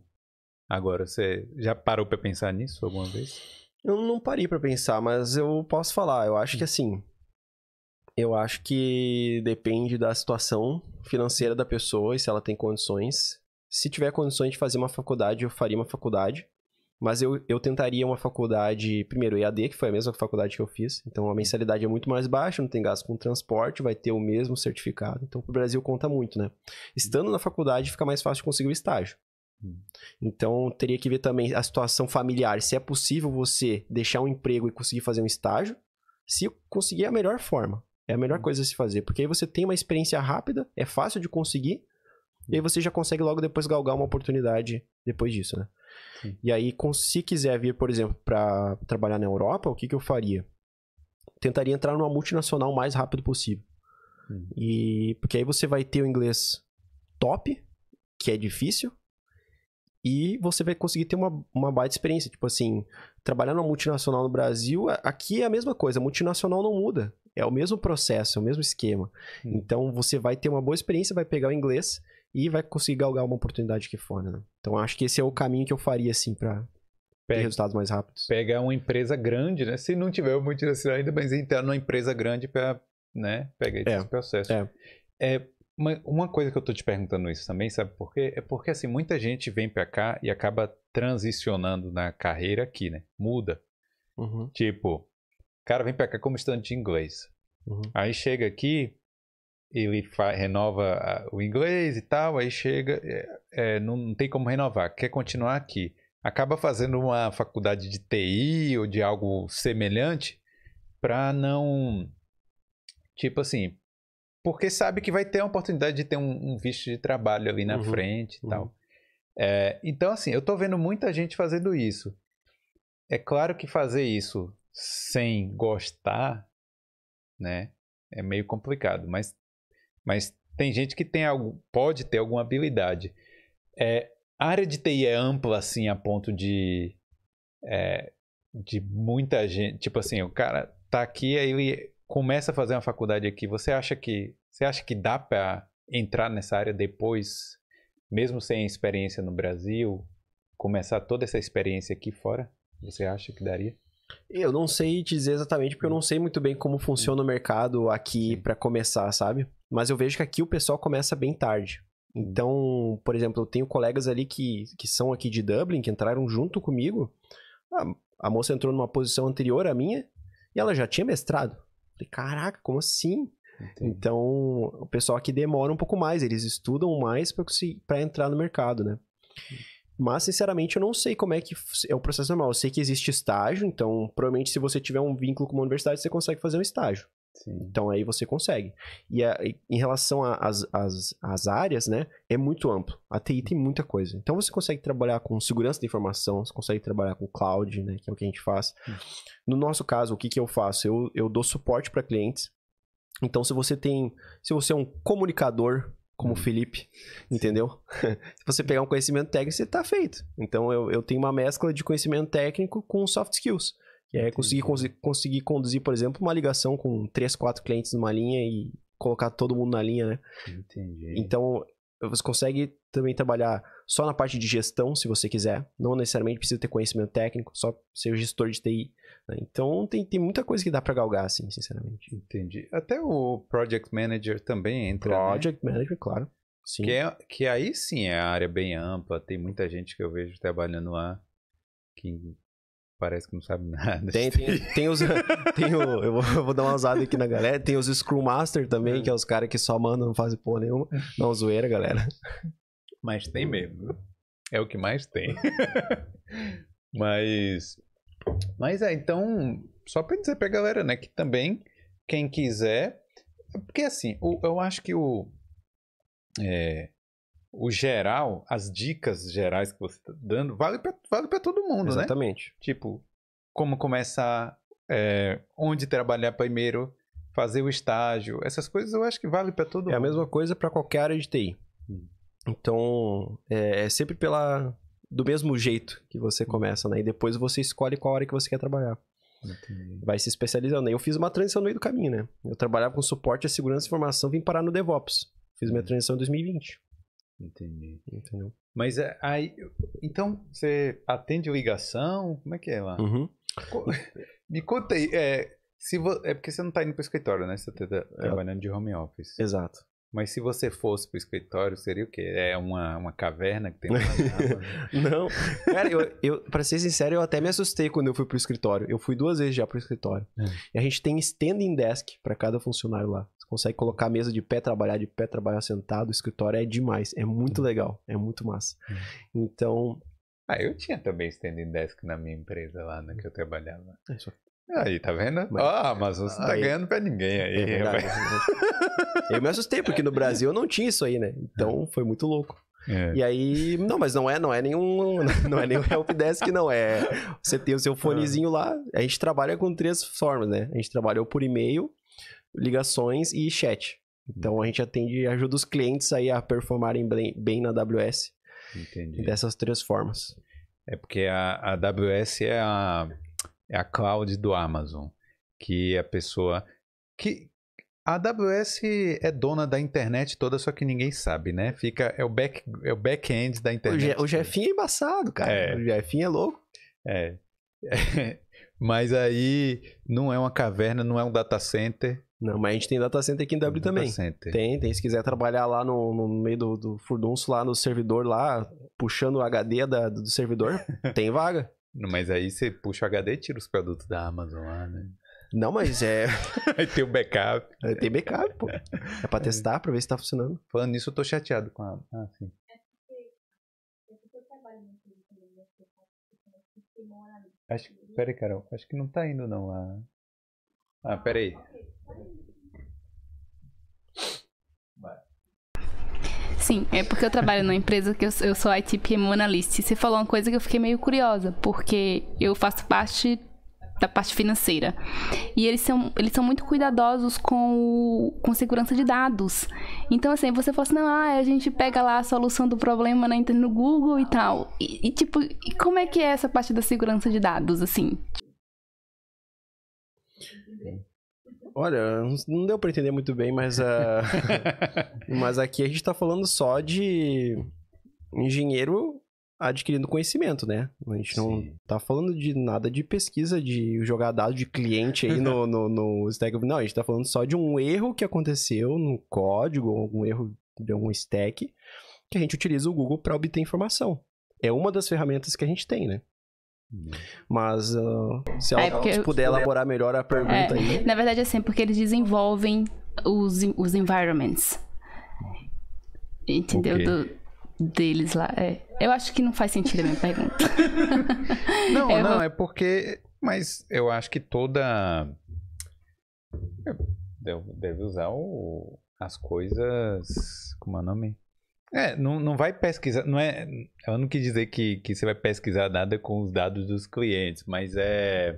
agora. Você já parou para pensar nisso alguma vez? Eu não parei para pensar, mas eu posso falar. Eu acho que hum. assim, eu acho que depende da situação financeira da pessoa e se ela tem condições. Se tiver condições de fazer uma faculdade, eu faria uma faculdade. Mas eu, eu tentaria uma faculdade, primeiro EAD, que foi a mesma faculdade que eu fiz. Então a hum. mensalidade é muito mais baixa, não tem gasto com transporte, vai ter o mesmo certificado. Então o Brasil conta muito, né? Hum. Estando na faculdade fica mais fácil de conseguir o estágio. Hum. Então, teria que ver também a situação familiar. Se é possível você deixar um emprego e conseguir fazer um estágio, se conseguir é a melhor forma. É a melhor hum. coisa a se fazer. Porque aí você tem uma experiência rápida, é fácil de conseguir, e aí você já consegue logo depois galgar uma oportunidade depois disso, né? Sim. E aí, se quiser vir, por exemplo, para trabalhar na Europa, o que, que eu faria? Tentaria entrar numa multinacional o mais rápido possível. Hum. E porque aí você vai ter o inglês top, que é difícil, e você vai conseguir ter uma, uma baita experiência. Tipo assim, trabalhar numa multinacional no Brasil, aqui é a mesma coisa, multinacional não muda. É o mesmo processo, é o mesmo esquema. Hum. Então você vai ter uma boa experiência, vai pegar o inglês e vai conseguir galgar uma oportunidade aqui fora, né? Então acho que esse é o caminho que eu faria, assim, para pega, resultados mais rápidos. pega uma empresa grande, né? Se não tiver multinacional ainda, mas entrar numa empresa grande para né, pegar esse é, processo. É. é uma, uma coisa que eu tô te perguntando isso também, sabe por quê? É porque assim, muita gente vem para cá e acaba transicionando na carreira aqui, né? Muda. Uhum. Tipo, cara vem para cá como estudante de inglês. Uhum. Aí chega aqui, ele faz, renova o inglês e tal, aí chega, é, é, não, não tem como renovar, quer continuar aqui. Acaba fazendo uma faculdade de TI ou de algo semelhante para não. Tipo assim, porque sabe que vai ter a oportunidade de ter um, um visto de trabalho ali na uhum, frente e uhum. tal. É, então, assim, eu estou vendo muita gente fazendo isso. É claro que fazer isso sem gostar, né, é meio complicado, mas, mas tem gente que tem algo, pode ter alguma habilidade. É, a área de TI é ampla, assim, a ponto de, é, de muita gente. Tipo assim, o cara tá aqui, aí ele começa a fazer uma faculdade aqui, você acha que você acha que dá para entrar nessa área depois, mesmo sem experiência no Brasil, começar toda essa experiência aqui fora? Você acha que daria? Eu não sei dizer exatamente porque eu não sei muito bem como funciona o mercado aqui para começar, sabe? Mas eu vejo que aqui o pessoal começa bem tarde. Hum. Então, por exemplo, eu tenho colegas ali que, que são aqui de Dublin, que entraram junto comigo. A, a moça entrou numa posição anterior à minha e ela já tinha mestrado. Falei, caraca, como assim? Entendi. Então, o pessoal aqui demora um pouco mais, eles estudam mais para entrar no mercado, né? Mas, sinceramente, eu não sei como é que é o processo normal. Eu sei que existe estágio, então, provavelmente, se você tiver um vínculo com uma universidade, você consegue fazer um estágio. Sim. Então aí você consegue. E, a, e em relação às áreas, né, é muito amplo. A TI tem muita coisa. Então você consegue trabalhar com segurança da informação, você consegue trabalhar com cloud, né, que é o que a gente faz. Hum. No nosso caso, o que, que eu faço? Eu, eu dou suporte para clientes. Então se você tem, se você é um comunicador como o hum. Felipe, entendeu? Se você pegar um conhecimento técnico, você está feito. Então eu, eu tenho uma mescla de conhecimento técnico com soft skills é conseguir, cons conseguir conduzir, por exemplo, uma ligação com três, quatro clientes numa linha e colocar todo mundo na linha, né? Entendi. Então, você consegue também trabalhar só na parte de gestão, se você quiser. Não necessariamente precisa ter conhecimento técnico, só ser gestor de TI. Né? Então, tem, tem muita coisa que dá para galgar, assim, sinceramente. Entendi. Até o Project Manager também entra, né? Project né? Manager, claro. Sim. Que, é, que aí sim é a área bem ampla, tem muita gente que eu vejo trabalhando lá que parece que não sabe nada. Tem, tem, tem os. tem o, eu, vou, eu, vou, dar uma usada aqui na galera. Tem os Scrum Master também, é. que é os caras que só mandam, não fazem porra nenhuma. Não, zoeira, galera. Mas tem mesmo. É o que mais tem. mas. Mas é, então. Só pra dizer pra galera, né, que também, quem quiser. Porque assim, o, eu acho que o. É, o geral, as dicas gerais que você está dando, vale para vale todo mundo, Exatamente. né? Exatamente. Tipo, como começar, é, onde trabalhar primeiro, fazer o estágio, essas coisas eu acho que vale para todo é mundo. É a mesma coisa para qualquer área de TI. Hum. Então, é, é, sempre pela do mesmo jeito que você hum. começa, né? E depois você escolhe qual área que você quer trabalhar. Entendi. Vai se especializando. Eu fiz uma transição no meio do caminho, né? Eu trabalhava com suporte à segurança e informação, vim parar no DevOps. Fiz minha hum. transição em 2020. Entendi. Entendeu? Mas é, aí. Então, você atende ligação? Como é que é lá? Uhum. Me conta aí. É, se é porque você não está indo para escritório, né? Você está é. trabalhando de home office. Exato. Mas se você fosse pro escritório, seria o quê? É uma, uma caverna que tem uma né? Não. Cara, eu, eu, pra ser sincero, eu até me assustei quando eu fui pro escritório. Eu fui duas vezes já pro escritório. É. E a gente tem standing desk para cada funcionário lá consegue colocar a mesa de pé, trabalhar de pé, trabalhar sentado, o escritório é demais, é muito uhum. legal, é muito massa. Uhum. Então. Ah, eu tinha também standing desk na minha empresa lá, na né, que eu trabalhava. É isso. Aí, tá vendo? Mas, ah, mas você tá aí, tá ganhando pra ninguém é aí. É verdade, eu me assustei, porque no Brasil eu não tinha isso aí, né? Então é. foi muito louco. É. E aí, não, mas não é, não é nenhum, não é nenhum helpdesk, não é. Você tem o seu fonezinho lá. A gente trabalha com três formas, né? A gente trabalhou por e-mail, ligações e chat. Então a gente atende, ajuda os clientes aí a performarem bem, bem na AWS. Entendi. Dessas três formas. É porque a, a AWS é a, é a cloud do Amazon, que a pessoa que a AWS é dona da internet toda, só que ninguém sabe, né? Fica é o back é o back-end da internet. O, Je, Jefinho é embaçado, cara. É. O Jefinho é louco. É. é. Mas aí não é uma caverna, não é um data center, não, mas a gente tem data center aqui em W data também. Center. Tem, tem. Se quiser trabalhar lá no, no meio do, do, furdunço, lá no servidor, lá, puxando o HD da, do servidor, tem vaga. Mas aí você puxa o HD e tira os produtos da Amazon lá, né? Não, mas é. Aí tem o backup. Aí tem backup, pô. É pra testar, pra ver se tá funcionando. Falando nisso, eu tô chateado com a. Ah, sim. Acho, peraí, Carol, acho que não tá indo não. Ah, ah peraí. Sim, é porque eu trabalho numa empresa que eu, eu sou IT PM Analyst. Você falou uma coisa que eu fiquei meio curiosa, porque eu faço parte da parte financeira. E eles são, eles são muito cuidadosos com, o, com segurança de dados. Então, assim, você fala assim, não, ah, a gente pega lá a solução do problema na, no Google e tal. E, e tipo, como é que é essa parte da segurança de dados, assim? Olha, não deu para entender muito bem, mas, uh... mas aqui a gente está falando só de engenheiro adquirindo conhecimento, né? A gente Sim. não tá falando de nada de pesquisa, de jogar dados de cliente aí no, no, no stack. Não, a gente tá falando só de um erro que aconteceu no código, algum erro de algum stack, que a gente utiliza o Google para obter informação. É uma das ferramentas que a gente tem, né? Mas uh, se a é puder eu... elaborar melhor a pergunta é, aí. Na verdade, é assim, porque eles desenvolvem os, os environments. Entendeu? Do, deles lá. É. Eu acho que não faz sentido a minha pergunta. não, eu não, vou... é porque. Mas eu acho que toda. Deve usar o... as coisas. Como é o nome? É, não, não vai pesquisar, não é, eu não quis dizer que, que você vai pesquisar nada com os dados dos clientes, mas é...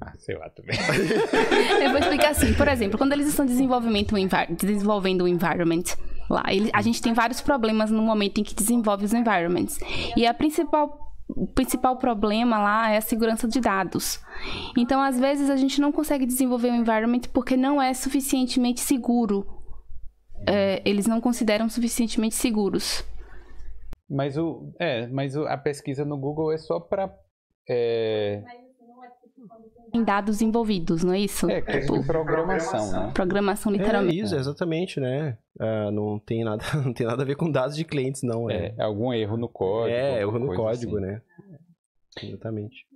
Ah, sei lá também. eu vou explicar assim, por exemplo, quando eles estão desenvolvimento, desenvolvendo o environment, lá. Ele, a gente tem vários problemas no momento em que desenvolve os environments. E a principal o principal problema lá é a segurança de dados. Então, às vezes, a gente não consegue desenvolver o um environment porque não é suficientemente seguro é, eles não consideram suficientemente seguros. Mas o, é, mas a pesquisa no Google é só para é... Em dados envolvidos, não é isso? É, que tipo, programação, né? Programação, é, literalmente. É isso, exatamente, né? Ah, não, tem nada, não tem nada a ver com dados de clientes, não. é É, algum erro no código. É, erro no código, assim. né? Exatamente.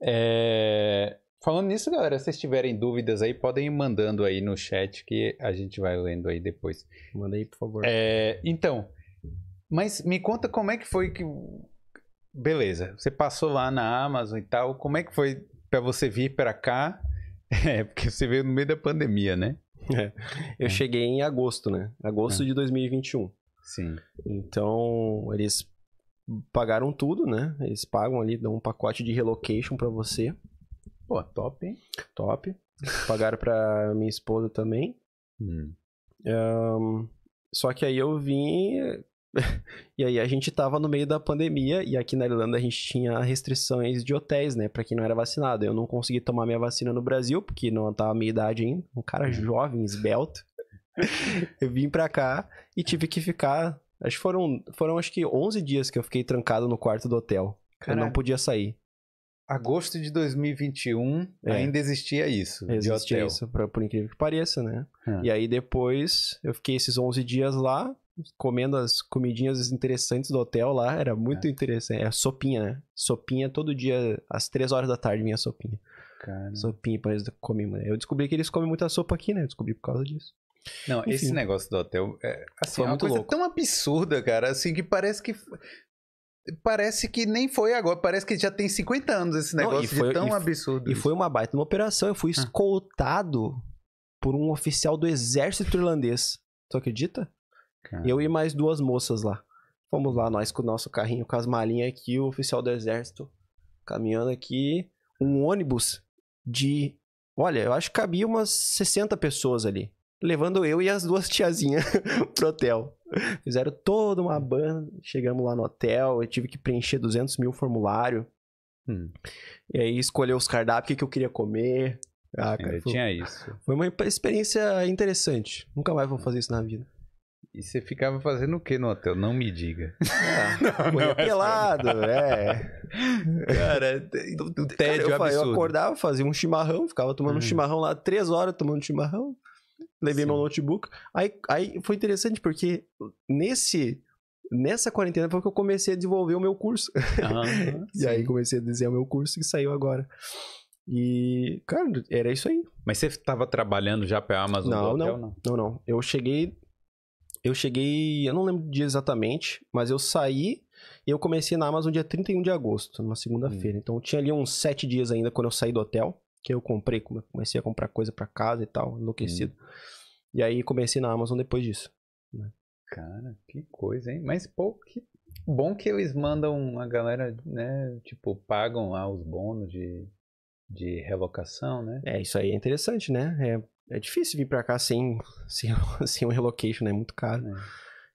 É, Falando nisso, galera, se vocês tiverem dúvidas aí, podem ir mandando aí no chat que a gente vai lendo aí depois. Manda aí, por favor. É, então, mas me conta como é que foi que. Beleza, você passou lá na Amazon e tal. Como é que foi para você vir para cá? É, porque você veio no meio da pandemia, né? É. Eu é. cheguei em agosto, né? Agosto é. de 2021. Sim. Então, eles pagaram tudo, né? Eles pagam ali, dão um pacote de relocation para você. Pô, top, hein? Top. Pagaram pra minha esposa também. Hum. Um, só que aí eu vim. e aí a gente tava no meio da pandemia e aqui na Irlanda a gente tinha restrições de hotéis, né, para quem não era vacinado. Eu não consegui tomar minha vacina no Brasil porque não tava a minha idade ainda, um cara hum. jovem, esbelto. eu vim para cá e tive que ficar, acho que foram foram acho que 11 dias que eu fiquei trancado no quarto do hotel. Caraca. Eu não podia sair agosto de 2021 é. ainda existia isso. Existia isso, pra, por incrível que pareça, né? É. E aí depois eu fiquei esses 11 dias lá, comendo as comidinhas interessantes do hotel lá, era muito é. interessante. É sopinha, né? Sopinha todo dia, às 3 horas da tarde, minha sopinha. Cara. Sopinha, pra eles comerem, Eu descobri que eles comem muita sopa aqui, né? Eu descobri por causa disso. Não, Enfim. esse negócio do hotel é, assim, é uma coisa louco. tão absurda, cara, assim, que parece que Parece que nem foi agora, parece que já tem 50 anos esse negócio Não, foi, tão e, absurdo. E isso. foi uma baita uma operação, eu fui ah. escoltado por um oficial do exército irlandês. Tu acredita? Caramba. Eu e mais duas moças lá. Fomos lá, nós com o nosso carrinho, com as malinhas aqui, o oficial do exército caminhando aqui. Um ônibus de. Olha, eu acho que cabia umas 60 pessoas ali. Levando eu e as duas tiazinhas pro hotel. Fizeram toda uma hum. banda. Chegamos lá no hotel. Eu tive que preencher 200 mil formulário. Hum. E aí escolher os cardápios, o que, eu queria comer. Ah, cara, foi, tinha isso. Foi uma experiência interessante. Nunca mais vou hum. fazer isso na vida. E você ficava fazendo o que no hotel? Não me diga. Ah, não, não, é pelado, é. Cara, é, então, tédio cara, eu, absurdo. Eu acordava, fazia um chimarrão, ficava tomando hum. um chimarrão lá três horas tomando chimarrão levei Sim. meu notebook. Aí, aí foi interessante porque nesse nessa quarentena foi que eu comecei a desenvolver o meu curso. Uhum, e aí comecei a desenhar o meu curso que saiu agora. E, cara, era isso aí. Mas você estava trabalhando já para a Amazon não, hotel, não, não, não, não. Eu cheguei eu cheguei, eu não lembro o dia exatamente, mas eu saí e eu comecei na Amazon dia 31 de agosto, numa segunda-feira. Hum. Então tinha ali uns sete dias ainda quando eu saí do hotel que eu comprei, comecei a comprar coisa para casa e tal, enlouquecido. Hum. E aí comecei na Amazon depois disso. Né? Cara, que coisa, hein? Mas pô, que bom que eles mandam a galera, né? Tipo, pagam lá os bônus de, de relocação, né? É, isso aí é interessante, né? É, é difícil vir pra cá sem, sem, sem um relocation, né? É muito caro. É.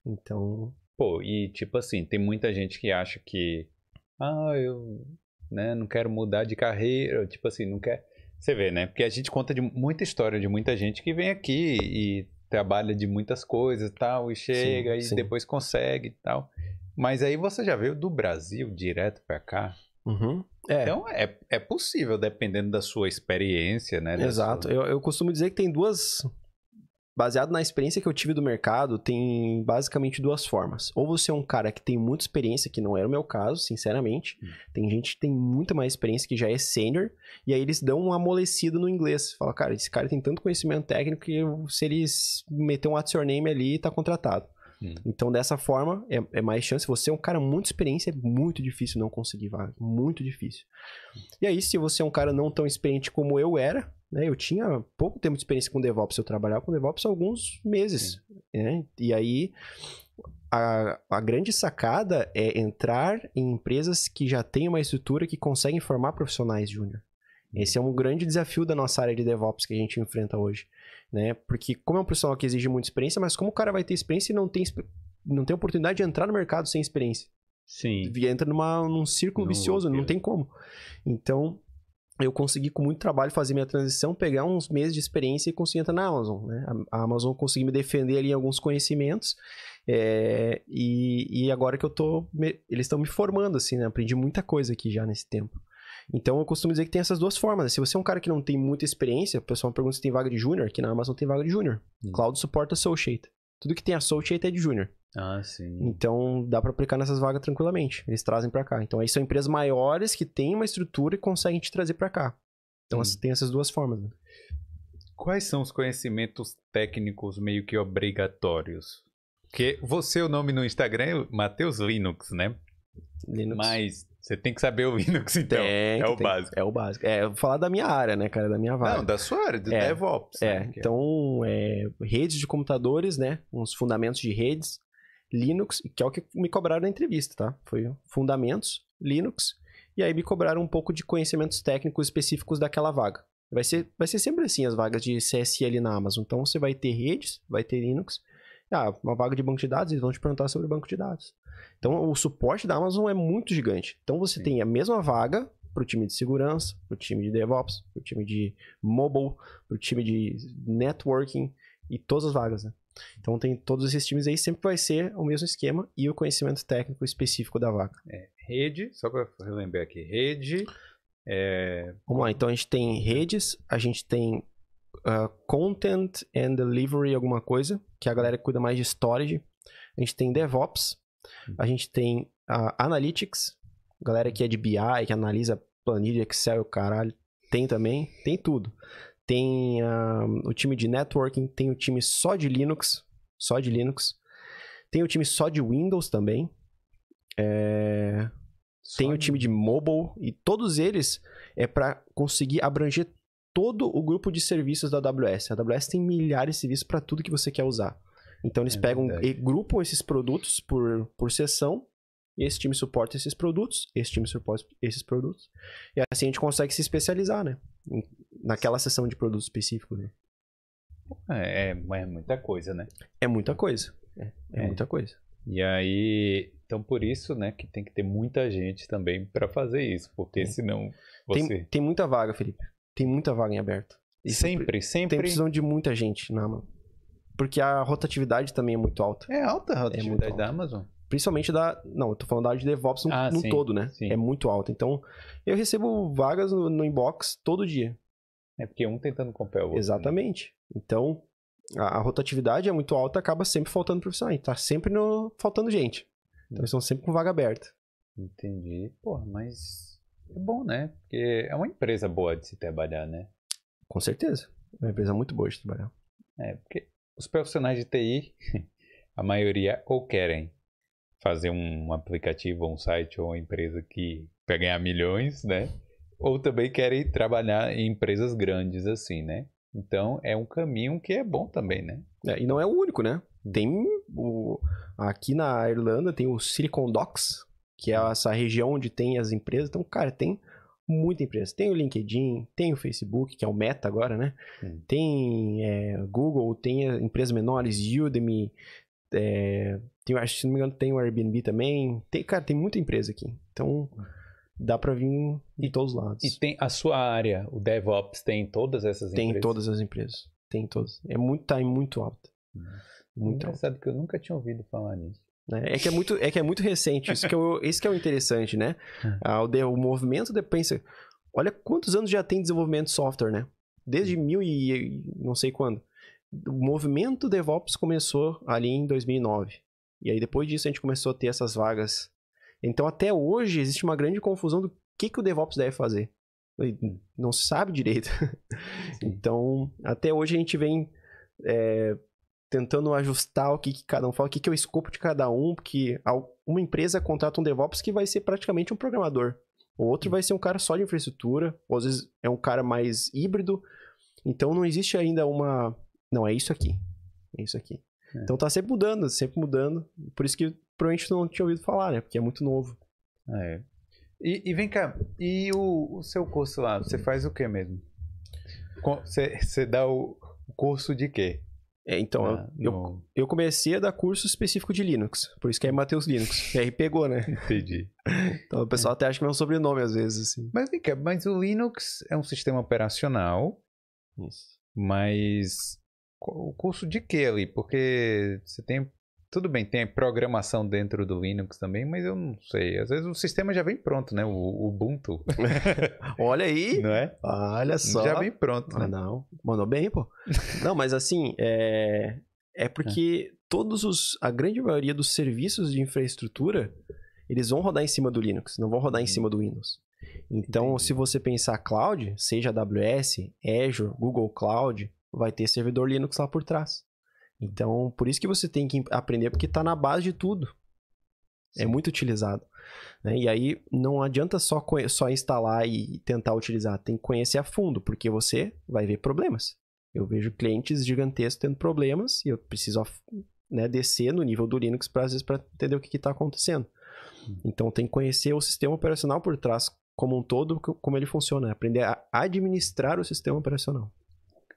Então. Pô, e tipo assim, tem muita gente que acha que. Ah, eu né, não quero mudar de carreira. Tipo assim, não quer você vê, né? Porque a gente conta de muita história de muita gente que vem aqui e trabalha de muitas coisas tal, e chega sim, e sim. depois consegue e tal. Mas aí você já veio do Brasil direto para cá. Uhum. É. Então é, é possível, dependendo da sua experiência, né? Exato. Sua... Eu, eu costumo dizer que tem duas baseado na experiência que eu tive do mercado, tem basicamente duas formas. Ou você é um cara que tem muita experiência, que não era o meu caso, sinceramente. Hum. Tem gente que tem muita mais experiência que já é sênior, e aí eles dão uma amolecido no inglês. Fala, cara, esse cara tem tanto conhecimento técnico que se ele meter um at name ali, tá contratado. Hum. Então, dessa forma, é, é, mais chance. Você é um cara muito experiente, é muito difícil não conseguir vaga. Muito difícil. E aí, se você é um cara não tão experiente como eu era, né? Eu tinha pouco tempo de experiência com DevOps, eu trabalhava com DevOps há alguns meses. Né? E aí, a, a grande sacada é entrar em empresas que já têm uma estrutura que conseguem formar profissionais júnior. Uhum. Esse é um grande desafio da nossa área de DevOps que a gente enfrenta hoje, né? Porque como é um profissional que exige muita experiência, mas como o cara vai ter experiência e não tem, não tem oportunidade de entrar no mercado sem experiência? Sim. Entra numa, num círculo não vicioso, não tem como. Então, eu consegui com muito trabalho fazer minha transição, pegar uns meses de experiência e conseguir entrar na Amazon. Né? A Amazon conseguiu me defender ali em alguns conhecimentos é, e, e, agora que eu tô, me, eles estão me formando assim, né? Aprendi muita coisa aqui já nesse tempo. Então eu costumo dizer que tem essas duas formas. Né? Se você é um cara que não tem muita experiência, o pessoal pergunta se tem vaga de júnior, que na Amazon tem vaga de júnior. Hum. Cloud Support Associate. Tudo que tem associate é de júnior. Ah, sim. Então dá para aplicar nessas vagas tranquilamente. Eles trazem para cá. Então aí são empresas maiores que têm uma estrutura e conseguem te trazer para cá. Então hum. tem essas duas formas. Né? Quais são os conhecimentos técnicos meio que obrigatórios? Porque você, é o nome no Instagram é Matheus Linux, né? Linux. Mas você tem que saber o Linux, então. Tem, é o tem, básico. É o básico. É, vou falar da minha área, né, cara? Da minha vaga. Não, da sua área, do é, DevOps. Né? É, né? então, é, redes de computadores, né? Uns fundamentos de redes. Linux, que é o que me cobraram na entrevista, tá? Foi fundamentos, Linux, e aí me cobraram um pouco de conhecimentos técnicos específicos daquela vaga. Vai ser, vai ser sempre assim as vagas de CSL na Amazon. Então você vai ter redes, vai ter Linux. Ah, uma vaga de banco de dados, eles vão te perguntar sobre banco de dados. Então o suporte da Amazon é muito gigante. Então você Sim. tem a mesma vaga para o time de segurança, para o time de DevOps, para o time de mobile, para o time de networking e todas as vagas, né? Então tem todos esses times aí, sempre vai ser o mesmo esquema e o conhecimento técnico específico da vaca. É, rede, só para relembrar aqui, rede. É... Vamos lá, então a gente tem redes, a gente tem uh, content and delivery, alguma coisa, que é a galera cuida mais de storage. A gente tem DevOps, a gente tem uh, Analytics, galera que é de BI, que analisa planilha, Excel, caralho, tem também, tem tudo tem uh, o time de networking, tem o time só de Linux, só de Linux, tem o time só de Windows também, é... tem o time de mobile e todos eles é para conseguir abranger todo o grupo de serviços da AWS. A AWS tem milhares de serviços para tudo que você quer usar. Então eles é pegam verdade. e grupam esses produtos por, por sessão. Esse time suporta esses produtos, esse time suporta esses produtos. E assim a gente consegue se especializar, né? naquela sessão de produto específico. Né? É, é, é, muita coisa, né? É muita coisa. É, é, é, muita coisa. E aí, então por isso, né, que tem que ter muita gente também para fazer isso, porque é. senão você... Tem, tem muita vaga, Felipe. Tem muita vaga em aberto. E sempre, sempre. Tem precisão de muita gente na Amazon. Porque a rotatividade também é muito alta. É alta a rotatividade é da Amazon. Principalmente da. Não, eu tô falando da área de DevOps no, ah, no sim, todo, né? Sim. É muito alta. Então, eu recebo vagas no, no inbox todo dia. É porque um tentando comprar o outro. Exatamente. Né? Então, a, a, rotatividade é muito alta, acaba sempre faltando profissionais. Tá sempre no, faltando gente. Então, eles estão sempre com vaga aberta. Entendi. Pô, mas é bom, né? Porque é uma empresa boa de se trabalhar, né? Com certeza. É uma empresa muito boa de trabalhar. É, porque os profissionais de TI, a maioria ou querem fazer um aplicativo, um site ou uma empresa que para ganhar milhões, né? ou também querem trabalhar em empresas grandes assim, né? Então é um caminho que é bom também, né? É, e não é o único, né? Tem o... aqui na Irlanda tem o Silicon Docks que é hum. essa região onde tem as empresas. Então, cara, tem muita empresa. Tem o LinkedIn, tem o Facebook, que é o Meta agora, né? Hum. Tem é, Google, tem empresas menores, Udemy, é, tem, acho, se não me engano, tem o Airbnb também. Tem, cara, tem muita empresa aqui. Então, hum dá para vir de todos os lados. E tem a sua área, o DevOps, tem todas essas tem empresas? Tem todas as empresas. Tem todas. É muito, tá muito alto. Hum. Muito Engraçado alto. que eu nunca tinha ouvido falar nisso. Né? É que é muito, é que é muito recente, isso que, eu, isso que é o interessante, né? É. Ah, o, de, o movimento, de, pensa, olha quantos anos já tem desenvolvimento de software, né? Desde mil e não sei quando. O movimento DevOps começou ali em 2009. E aí depois disso a gente começou a ter essas vagas então, até hoje, existe uma grande confusão do que, que o DevOps deve fazer. Não se sabe direito. então, até hoje a gente vem é, tentando ajustar o que, que, cada um fala, o que, que é o escopo de cada um, porque uma empresa contrata um DevOps que vai ser praticamente um programador. O outro vai ser um cara só de infraestrutura, ou às vezes é um cara mais híbrido. Então não existe ainda uma. Não, é isso aqui. É isso aqui. É. Então tá sempre mudando, sempre mudando. Por isso que provavelmente tu não tinha ouvido falar, né? Porque é muito novo. É. E, e vem cá, e o, o, seu curso lá, você faz o que mesmo? Você, você dá o, curso de quê? É, então, ah, eu, eu, comecei a dar curso específico de Linux, por isso que é Matheus Linux. E aí pegou, né? Entendi. Então o pessoal é. até acha que é um sobrenome às vezes. Assim. Mas vem cá, mas o Linux é um sistema operacional. Isso. Mas o curso de quê ali? Porque você tem tudo bem, tem programação dentro do Linux também, mas eu não sei. Às vezes o sistema já vem pronto, né? O, Ubuntu. Olha aí! Não é? Olha só. Já vem pronto. Né? Ah, né? não. Mandou bem, pô. não, mas assim, é, é porque é. todos os. A grande maioria dos serviços de infraestrutura, eles vão rodar em cima do Linux, não vão rodar em uhum. cima do Windows. Então, Entendi. se você pensar cloud, seja AWS, Azure, Google Cloud, vai ter servidor Linux lá por trás. Então, por isso que você tem que aprender, porque está na base de tudo. É Sim. É muito utilizado. Né? E aí, não adianta só, só instalar e tentar utilizar. Tem que conhecer a fundo, porque você vai ver problemas. Eu vejo clientes gigantescos tendo problemas e eu preciso né, descer no nível do Linux para entender o que está acontecendo. Hum. Então, tem que conhecer o sistema operacional por trás como um todo, como ele funciona. Aprender a administrar o sistema operacional.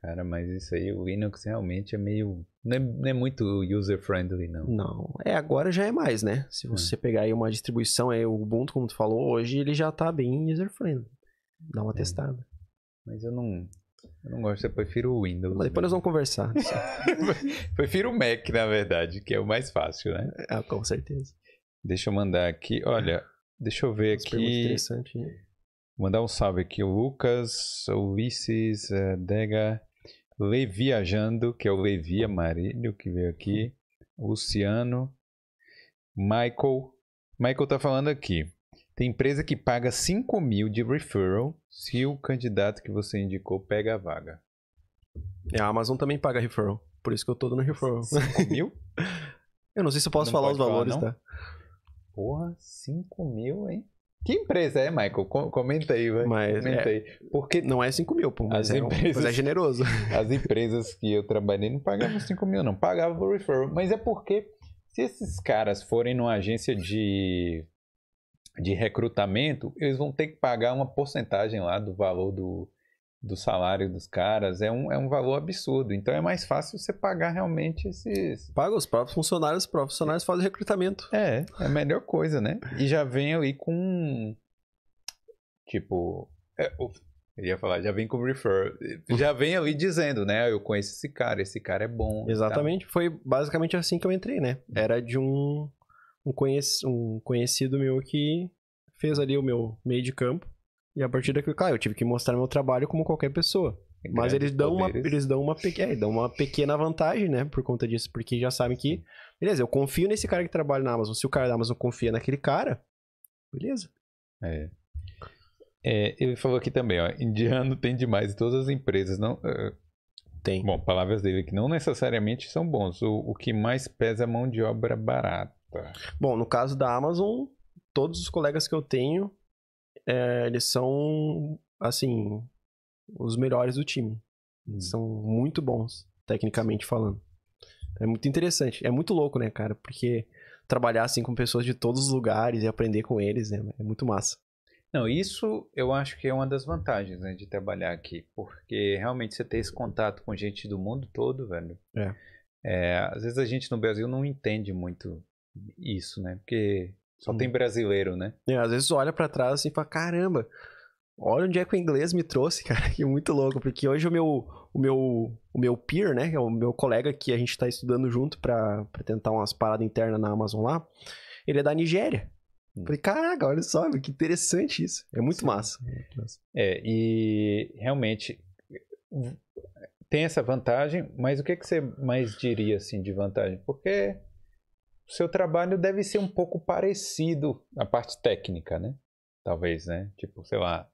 Cara, mas isso aí, o Linux realmente é meio. Não é, não é muito user-friendly, não. Não. É, agora já é mais, né? Se é. você é. pegar aí uma distribuição, é o Ubuntu, como tu falou, hoje ele já tá bem user-friendly. Dá uma é. testada. Mas eu não. Eu não gosto, eu prefiro o Windows. Mas depois nós né? vamos conversar. prefiro o Mac, na verdade, que é o mais fácil, né? Ah, com certeza. Deixa eu mandar aqui. Olha, deixa eu ver As aqui. Interessante. Mandar um salve aqui, o Lucas, o Ulisses, eh, Dega. Leviajando, que é o Levi Amarilho que veio aqui, Luciano, Michael. Michael está falando aqui. Tem empresa que paga 5 mil de referral se o candidato que você indicou pega a vaga. É, a Amazon também paga referral. Por isso que eu tô dando referral. 5 mil? eu não sei se eu posso não falar os valores, falar, tá? Porra, 5 mil, hein? Que empresa é, Michael? Comenta aí, vai. Mas Comenta é, Porque não é 5 mil, pô, mas, as é, é empresas, um, é generoso. As empresas que eu trabalhei não pagavam 5 mil, não. Pagavam o referral. Mas é porque se esses caras forem numa agência de, de recrutamento, eles vão ter que pagar uma porcentagem lá do valor do, do salário dos caras é um, é um valor absurdo. Então é mais fácil você pagar realmente esses. Paga os próprios funcionários, os profissionais fazem recrutamento. É, é a melhor coisa, né? E já vem aí com. Tipo. É, eu ia falar, já vem com refer. Já vem ali dizendo, né? Eu conheço esse cara, esse cara é bom. Exatamente. Foi basicamente assim que eu entrei, né? Era de um, um, conhec um conhecido meu que fez ali o meu meio de campo. E a partir daqui, claro, eu tive que mostrar meu trabalho como qualquer pessoa. Mas é, eles dão, uma, eles dão uma pequena, é, dão uma pequena vantagem, né? Por conta disso, porque já sabem que, beleza, eu confio nesse cara que trabalha na Amazon. Se o cara da Amazon confia naquele cara, beleza. É. é ele falou aqui também, ó, indiano tem demais em todas as empresas, não? Uh, tem. Bom, palavras dele que não necessariamente são bons. O, o que mais pesa é a mão de obra barata. Bom, no caso da Amazon, todos os colegas que eu tenho é, eles são, assim, os melhores do time. Hum. São muito bons, tecnicamente falando. É muito interessante. É muito louco, né, cara? Porque trabalhar, assim, com pessoas de todos os lugares e aprender com eles, né? É muito massa. Não, isso eu acho que é uma das vantagens né, de trabalhar aqui, porque realmente você tem esse contato com gente do mundo todo, velho. É. É, às vezes a gente no Brasil não entende muito isso, né? Porque só hum. tem brasileiro, né? É, às vezes olha para trás assim e fala, caramba, olha onde é que o inglês me trouxe, cara, que é muito louco, porque hoje o meu o meu o meu peer, né, que é o meu colega que a gente tá estudando junto para tentar umas paradas internas na Amazon lá, ele é da Nigéria. Hum. Falei, caraca, olha só, que interessante isso. É muito Sim. massa. É, é e realmente tem essa vantagem, mas o que, que você mais diria assim de vantagem? Porque seu trabalho deve ser um pouco parecido a parte técnica, né? Talvez, né? Tipo, sei lá,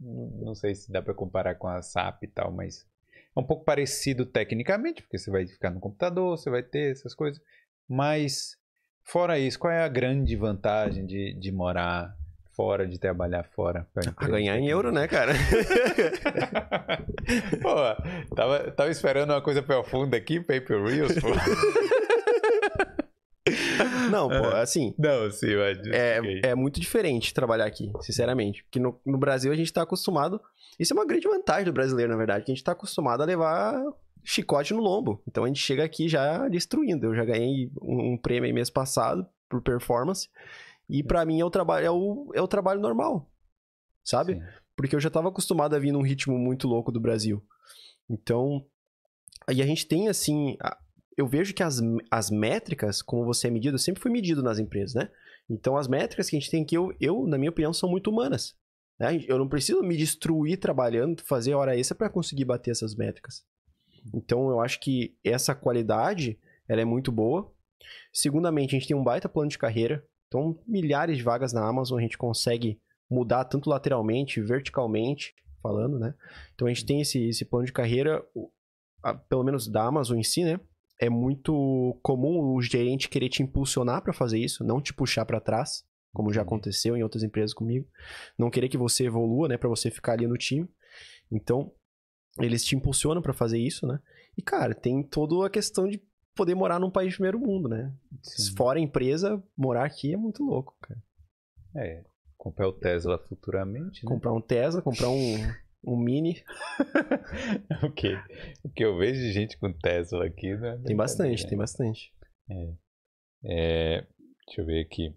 não sei se dá para comparar com a SAP e tal, mas é um pouco parecido tecnicamente, porque você vai ficar no computador, você vai ter essas coisas, mas fora isso, qual é a grande vantagem de, de morar fora, de trabalhar fora? É a ah, ganhar em euro, né, cara? pô, tava, tava esperando uma coisa profunda aqui, Paper Reels, pô. Não, pô, é. assim. Não, sim, mas. É, é muito diferente trabalhar aqui, sinceramente. Porque no, no Brasil a gente tá acostumado. Isso é uma grande vantagem do brasileiro, na verdade, que a gente tá acostumado a levar chicote no lombo. Então a gente chega aqui já destruindo. Eu já ganhei um, prêmio prêmio mês passado por performance. E para mim é o trabalho é o, é o trabalho normal. Sabe? Sim. Porque eu já estava acostumado a vir num ritmo muito louco do Brasil. Então, e a gente tem assim, eu vejo que as, as métricas, como você é medido, sempre foi medido nas empresas, né? Então, as métricas que a gente tem que eu, eu na minha opinião, são muito humanas. Né? Eu não preciso me destruir trabalhando, fazer hora extra para conseguir bater essas métricas. Então, eu acho que essa qualidade, ela é muito boa. Segundamente, a gente tem um baita plano de carreira. Então, milhares de vagas na Amazon, a gente consegue mudar tanto lateralmente, verticalmente, falando, né? Então, a gente uhum. tem esse, esse plano de carreira, pelo menos da Amazon em si, né? é muito comum o gerente querer te impulsionar para fazer isso, não te puxar para trás, como já uhum. aconteceu em outras empresas comigo, não querer que você evolua, né, para você ficar ali no time. Então, eles te impulsionam para fazer isso, né? E cara, tem toda a questão de poder morar num país de primeiro mundo, né? Sim. Fora empresa, morar aqui é muito louco, cara. É, comprar o Tesla futuramente, né? Comprar um Tesla, comprar um um mini. o, que, o que eu vejo de gente com Tesla aqui, né? Tem bastante, é. tem bastante. É. É, deixa eu ver aqui.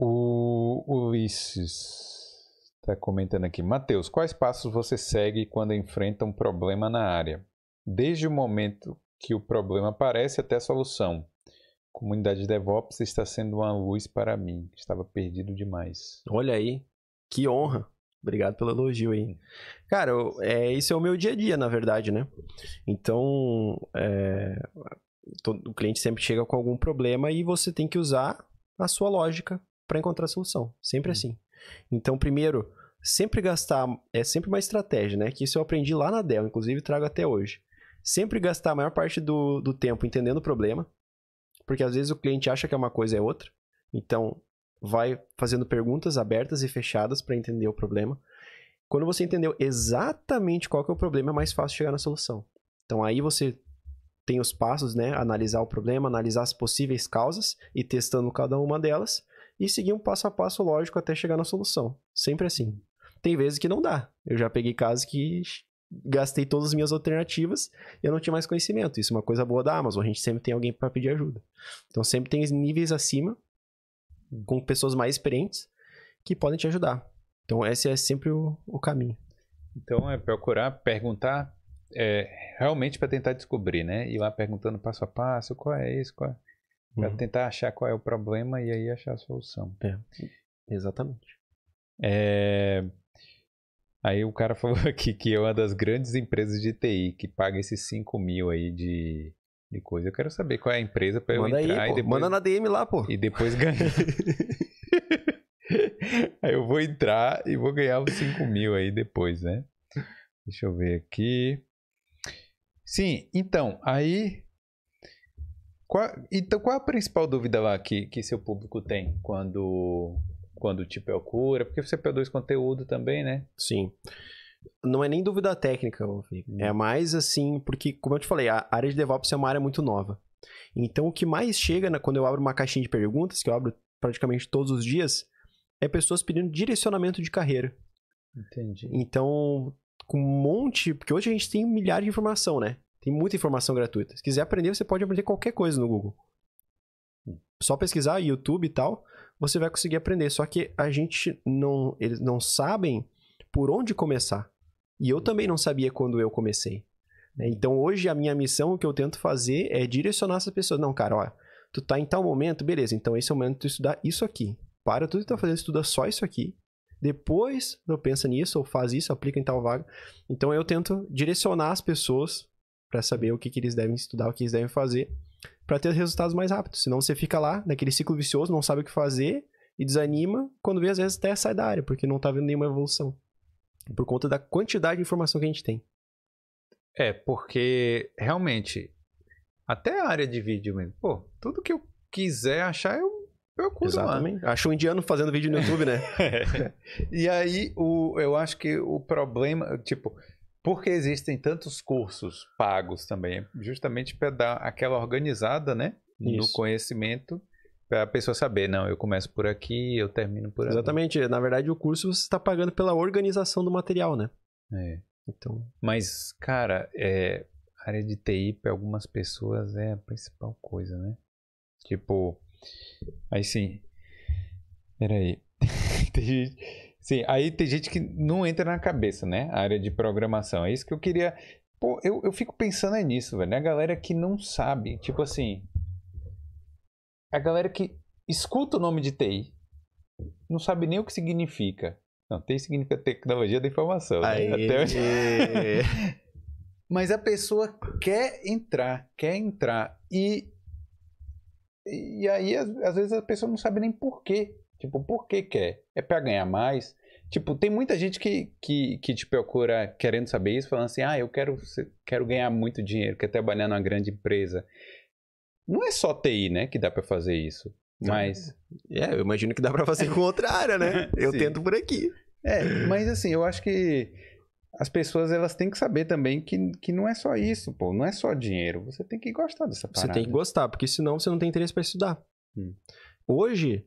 O Ulisses está comentando aqui. Matheus, quais passos você segue quando enfrenta um problema na área? Desde o momento que o problema aparece até a solução. comunidade DevOps está sendo uma luz para mim. Estava perdido demais. Olha aí, que honra. Obrigado pelo elogio aí. Cara, eu, é, isso é o meu dia a dia, na verdade, né? Então, é, todo, o cliente sempre chega com algum problema e você tem que usar a sua lógica para encontrar a solução. Sempre uhum. assim. Então, primeiro, sempre gastar. É sempre uma estratégia, né? Que isso eu aprendi lá na Dell, inclusive trago até hoje. Sempre gastar a maior parte do, do tempo entendendo o problema, porque às vezes o cliente acha que é uma coisa é outra. Então, vai fazendo perguntas abertas e fechadas para entender o problema. Quando você entendeu exatamente qual que é o problema, é mais fácil chegar na solução. Então aí você tem os passos, né? Analisar o problema, analisar as possíveis causas e testando cada uma delas e seguir um passo a passo lógico até chegar na solução. Sempre assim. Tem vezes que não dá. Eu já peguei casos que gastei todas as minhas alternativas e eu não tinha mais conhecimento. Isso é uma coisa boa da Amazon, a gente sempre tem alguém para pedir ajuda. Então sempre tem níveis acima com pessoas mais experientes que podem te ajudar. Então, esse é sempre o, o caminho. Então, é procurar perguntar é, realmente para tentar descobrir, né? Ir lá perguntando passo a passo, qual é isso, qual é... Para uhum. tentar achar qual é o problema e aí achar a solução. É, exatamente. É... Aí o cara falou aqui que é uma das grandes empresas de TI que paga esses 5 mil aí de de coisa. Eu quero saber qual é a empresa para eu entrar aí, e depois... Manda na DM lá, pô. E depois ganhar. aí eu vou entrar e vou ganhar os 5 mil aí depois, né? Deixa eu ver aqui. Sim, então, aí... Qual, então, qual é a principal dúvida lá que, que seu público tem quando, quando te procura? Porque você produz conteúdo também, né? Sim. Sim não é nem dúvida técnica, hum. é mais assim, porque, como eu te falei, a área de DevOps é uma área muito nova. Então, o que mais chega quando eu abro uma caixinha de perguntas, que eu abro praticamente todos os dias, é pessoas pedindo direcionamento de carreira. Entendi. Então, com um monte, porque hoje a gente tem milhares de informação, né? Tem muita informação gratuita. Se quiser aprender, você pode aprender qualquer coisa no Google. Só pesquisar YouTube e tal, você vai conseguir aprender. Só que a gente não, eles não sabem por onde começar. E eu também não sabia quando eu comecei. Né? Então hoje a minha missão, o que eu tento fazer é direcionar essas pessoas. Não, cara, tu tá em tal momento, beleza, então esse é o momento de estudar isso aqui. Para tudo que tu tá fazendo, estuda só isso aqui. Depois eu pensa nisso, ou faz isso, aplica em tal vaga. Então eu tento direcionar as pessoas para saber o que, que eles devem estudar, o que eles devem fazer, para ter resultados mais rápidos. Senão você fica lá naquele ciclo vicioso, não sabe o que fazer e desanima. Quando vê, às vezes até sai da área, porque não tá vendo nenhuma evolução por conta da quantidade de informação que a gente tem. É, porque realmente, até a área de vídeo mesmo, pô, tudo que eu quiser achar, eu, eu acuso Exatamente. lá. Acho um indiano fazendo vídeo no YouTube, né? e aí, o, eu acho que o problema, tipo, porque existem tantos cursos pagos também, justamente para dar aquela organizada, né? Isso. No conhecimento Pra pessoa saber, não, eu começo por aqui, eu termino por Exatamente. ali. Exatamente. Na verdade, o curso você está pagando pela organização do material, né? É. Então... Mas, cara, é, a área de TI para algumas pessoas é a principal coisa, né? Tipo, aí sim. Peraí. sim, aí tem gente que não entra na cabeça, né? A área de programação. É isso que eu queria. Pô, eu, eu fico pensando é nisso, velho. É a galera que não sabe. Tipo assim, a galera que escuta o nome de TI, não sabe nem o que significa. Não, TI significa tecnologia da informação. Né? Até hoje. Mas a pessoa quer entrar, quer entrar. E, e aí, às, às vezes, a pessoa não sabe nem por quê. Tipo, por que quer? É para ganhar mais? Tipo, tem muita gente que, que, que te procura querendo saber isso, falando assim, ah, eu quero, quero ganhar muito dinheiro, quero trabalhar numa grande empresa. Não é só TI, né, que dá para fazer isso. Mas. É, eu imagino que dá para fazer com outra área, né? Eu tento por aqui. É, mas assim, eu acho que as pessoas elas têm que saber também que, que não é só isso, pô, não é só dinheiro. Você tem que gostar dessa parada. Você tem que gostar, porque senão você não tem interesse para estudar. Hum. Hoje,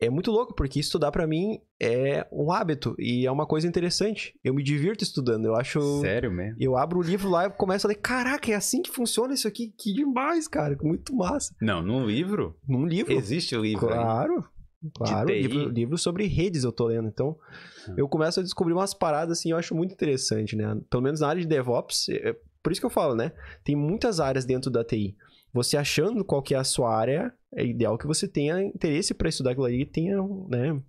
é muito louco, porque estudar para mim é um hábito e é uma coisa interessante. Eu me divirto estudando, eu acho. Sério mesmo? Eu abro o livro lá e começo a ler. Caraca, é assim que funciona isso aqui? Que demais, cara. Muito massa. Não, num livro? Num livro. Existe o livro. Claro. Aí. Claro, livro, livro, sobre redes eu tô lendo. Então, hum. eu começo a descobrir umas paradas assim, eu acho muito interessante, né? Pelo menos na área de DevOps, é... é por isso que eu falo, né? Tem muitas áreas dentro da TI você achando qual que é a sua área, é ideal que você tenha interesse para estudar aquilo ali e tenha, né?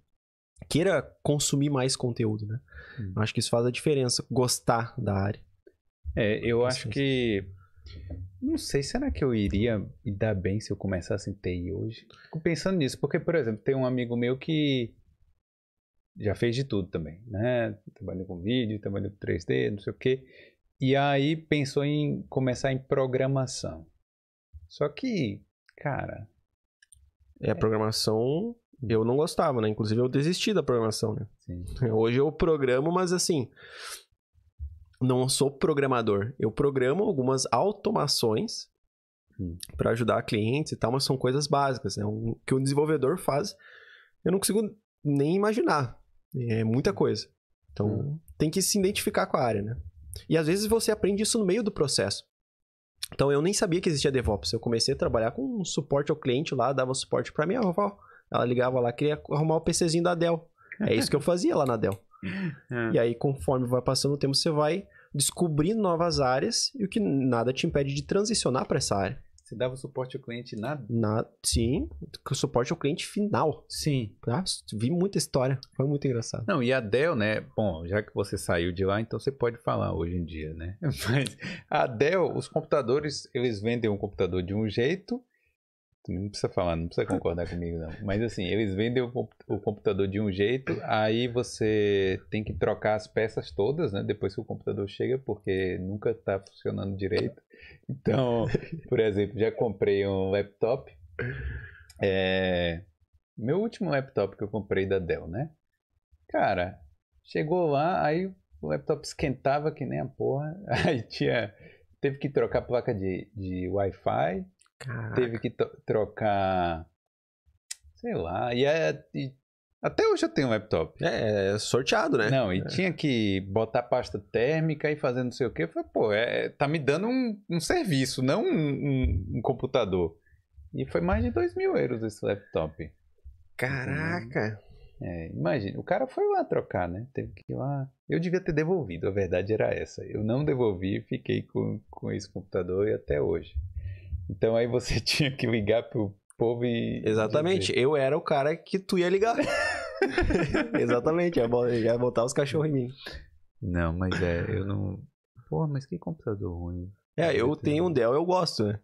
Queira consumir mais conteúdo, né? Hum. Acho que isso faz a diferença, gostar da área. É, eu acho que. Não sei, será que eu iria me dar bem se eu começasse em TI hoje? Fico pensando nisso, porque, por exemplo, tem um amigo meu que já fez de tudo também, né? Trabalhou com vídeo, trabalhou com 3D, não sei o quê. E aí pensou em começar em programação. Só que, cara. É, a é. programação eu não gostava, né? Inclusive eu desisti da programação, né? Sim. Hoje eu programo, mas assim. Não sou programador. Eu programo algumas automações hum. para ajudar clientes e tal, mas são coisas básicas, né? O que o desenvolvedor faz, eu não consigo nem imaginar. É muita coisa. Então, hum. tem que se identificar com a área, né? E às vezes você aprende isso no meio do processo. Então eu nem sabia que existia DevOps. Eu comecei a trabalhar com suporte ao cliente lá, dava suporte para minha avó. Ela ligava lá, queria arrumar o PCzinho da Dell. É isso que eu fazia lá na Dell. É. E aí, conforme vai passando o tempo, você vai descobrindo novas áreas e o que nada te impede de transicionar para essa área. Você dava suporte ao cliente na... na sim, suporte ao cliente final. Sim. Tá? Vi muita história, foi muito engraçado. Não, e a Dell, né? Bom, já que você saiu de lá, então você pode falar hoje em dia, né? Mas a Dell, os computadores, eles vendem um computador de um jeito não precisa falar, não precisa concordar comigo, não. Mas assim, eles vendem o computador de um jeito, aí você tem que trocar as peças todas, né? Depois que o computador chega, porque nunca está funcionando direito. Então, por exemplo, já comprei um laptop. É... Meu último laptop que eu comprei da Dell, né? Cara, chegou lá, aí o laptop esquentava que nem a porra. Aí tinha. Teve que trocar a placa de, de Wi-Fi Caraca. Teve que trocar. Sei lá. E, é, e até hoje eu tenho um laptop. É, é, sorteado, né? Não, e é. tinha que botar pasta térmica e fazer não sei o quê. Eu falei, pô, é, tá me dando um, um serviço, não um, um, um, computador. E foi mais de 2 mil euros esse laptop. Caraca! Hum. É, imagina, o cara foi lá trocar, né? Teve que ir lá. Eu devia ter devolvido, a verdade era essa. Eu não devolvi, fiquei com, com esse computador e até hoje. Então aí você tinha que ligar pro povo e. Exatamente. Dizer. Eu era o cara que tu ia ligar. Exatamente. Ia botar os cachorros em mim. Não, mas é, eu não. Porra, mas que computador ruim. É, eu tenho um Dell, eu gosto, né?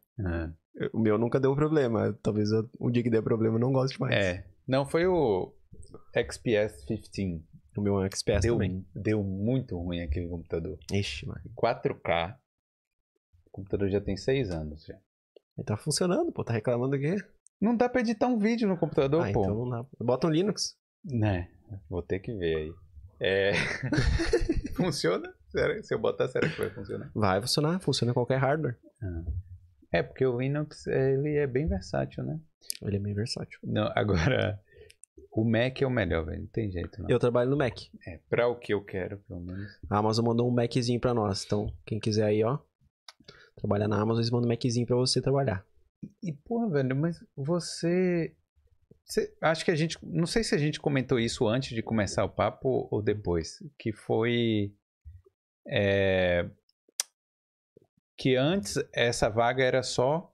É. O meu nunca deu problema. Talvez eu, um dia que der problema eu não goste mais. É. Não, foi o XPS 15. O meu é XPS deu, também. Deu muito ruim aquele computador. Ixi, mano. 4K. O computador já tem 6 anos já. Aí tá funcionando, pô, tá reclamando aqui. Não dá pra editar um vídeo no computador, ah, pô. Então não dá. Bota um Linux. Né, vou ter que ver aí. É... Funciona? Será? Se eu botar, será que vai funcionar? Vai funcionar, funciona em qualquer hardware. Ah. É, porque o Linux, ele é bem versátil, né? Ele é bem versátil. Não, agora, o Mac é o melhor, velho. Não tem jeito, não. Eu trabalho no Mac. É, pra o que eu quero, pelo menos. A Amazon mandou um Maczinho pra nós. Então, quem quiser aí, ó, Trabalhar na Amazon, eles mandam um Maczinho pra você trabalhar. E, porra, velho, mas você. Você, acho que a gente. Não sei se a gente comentou isso antes de começar o papo ou depois. Que foi. É, que antes essa vaga era só.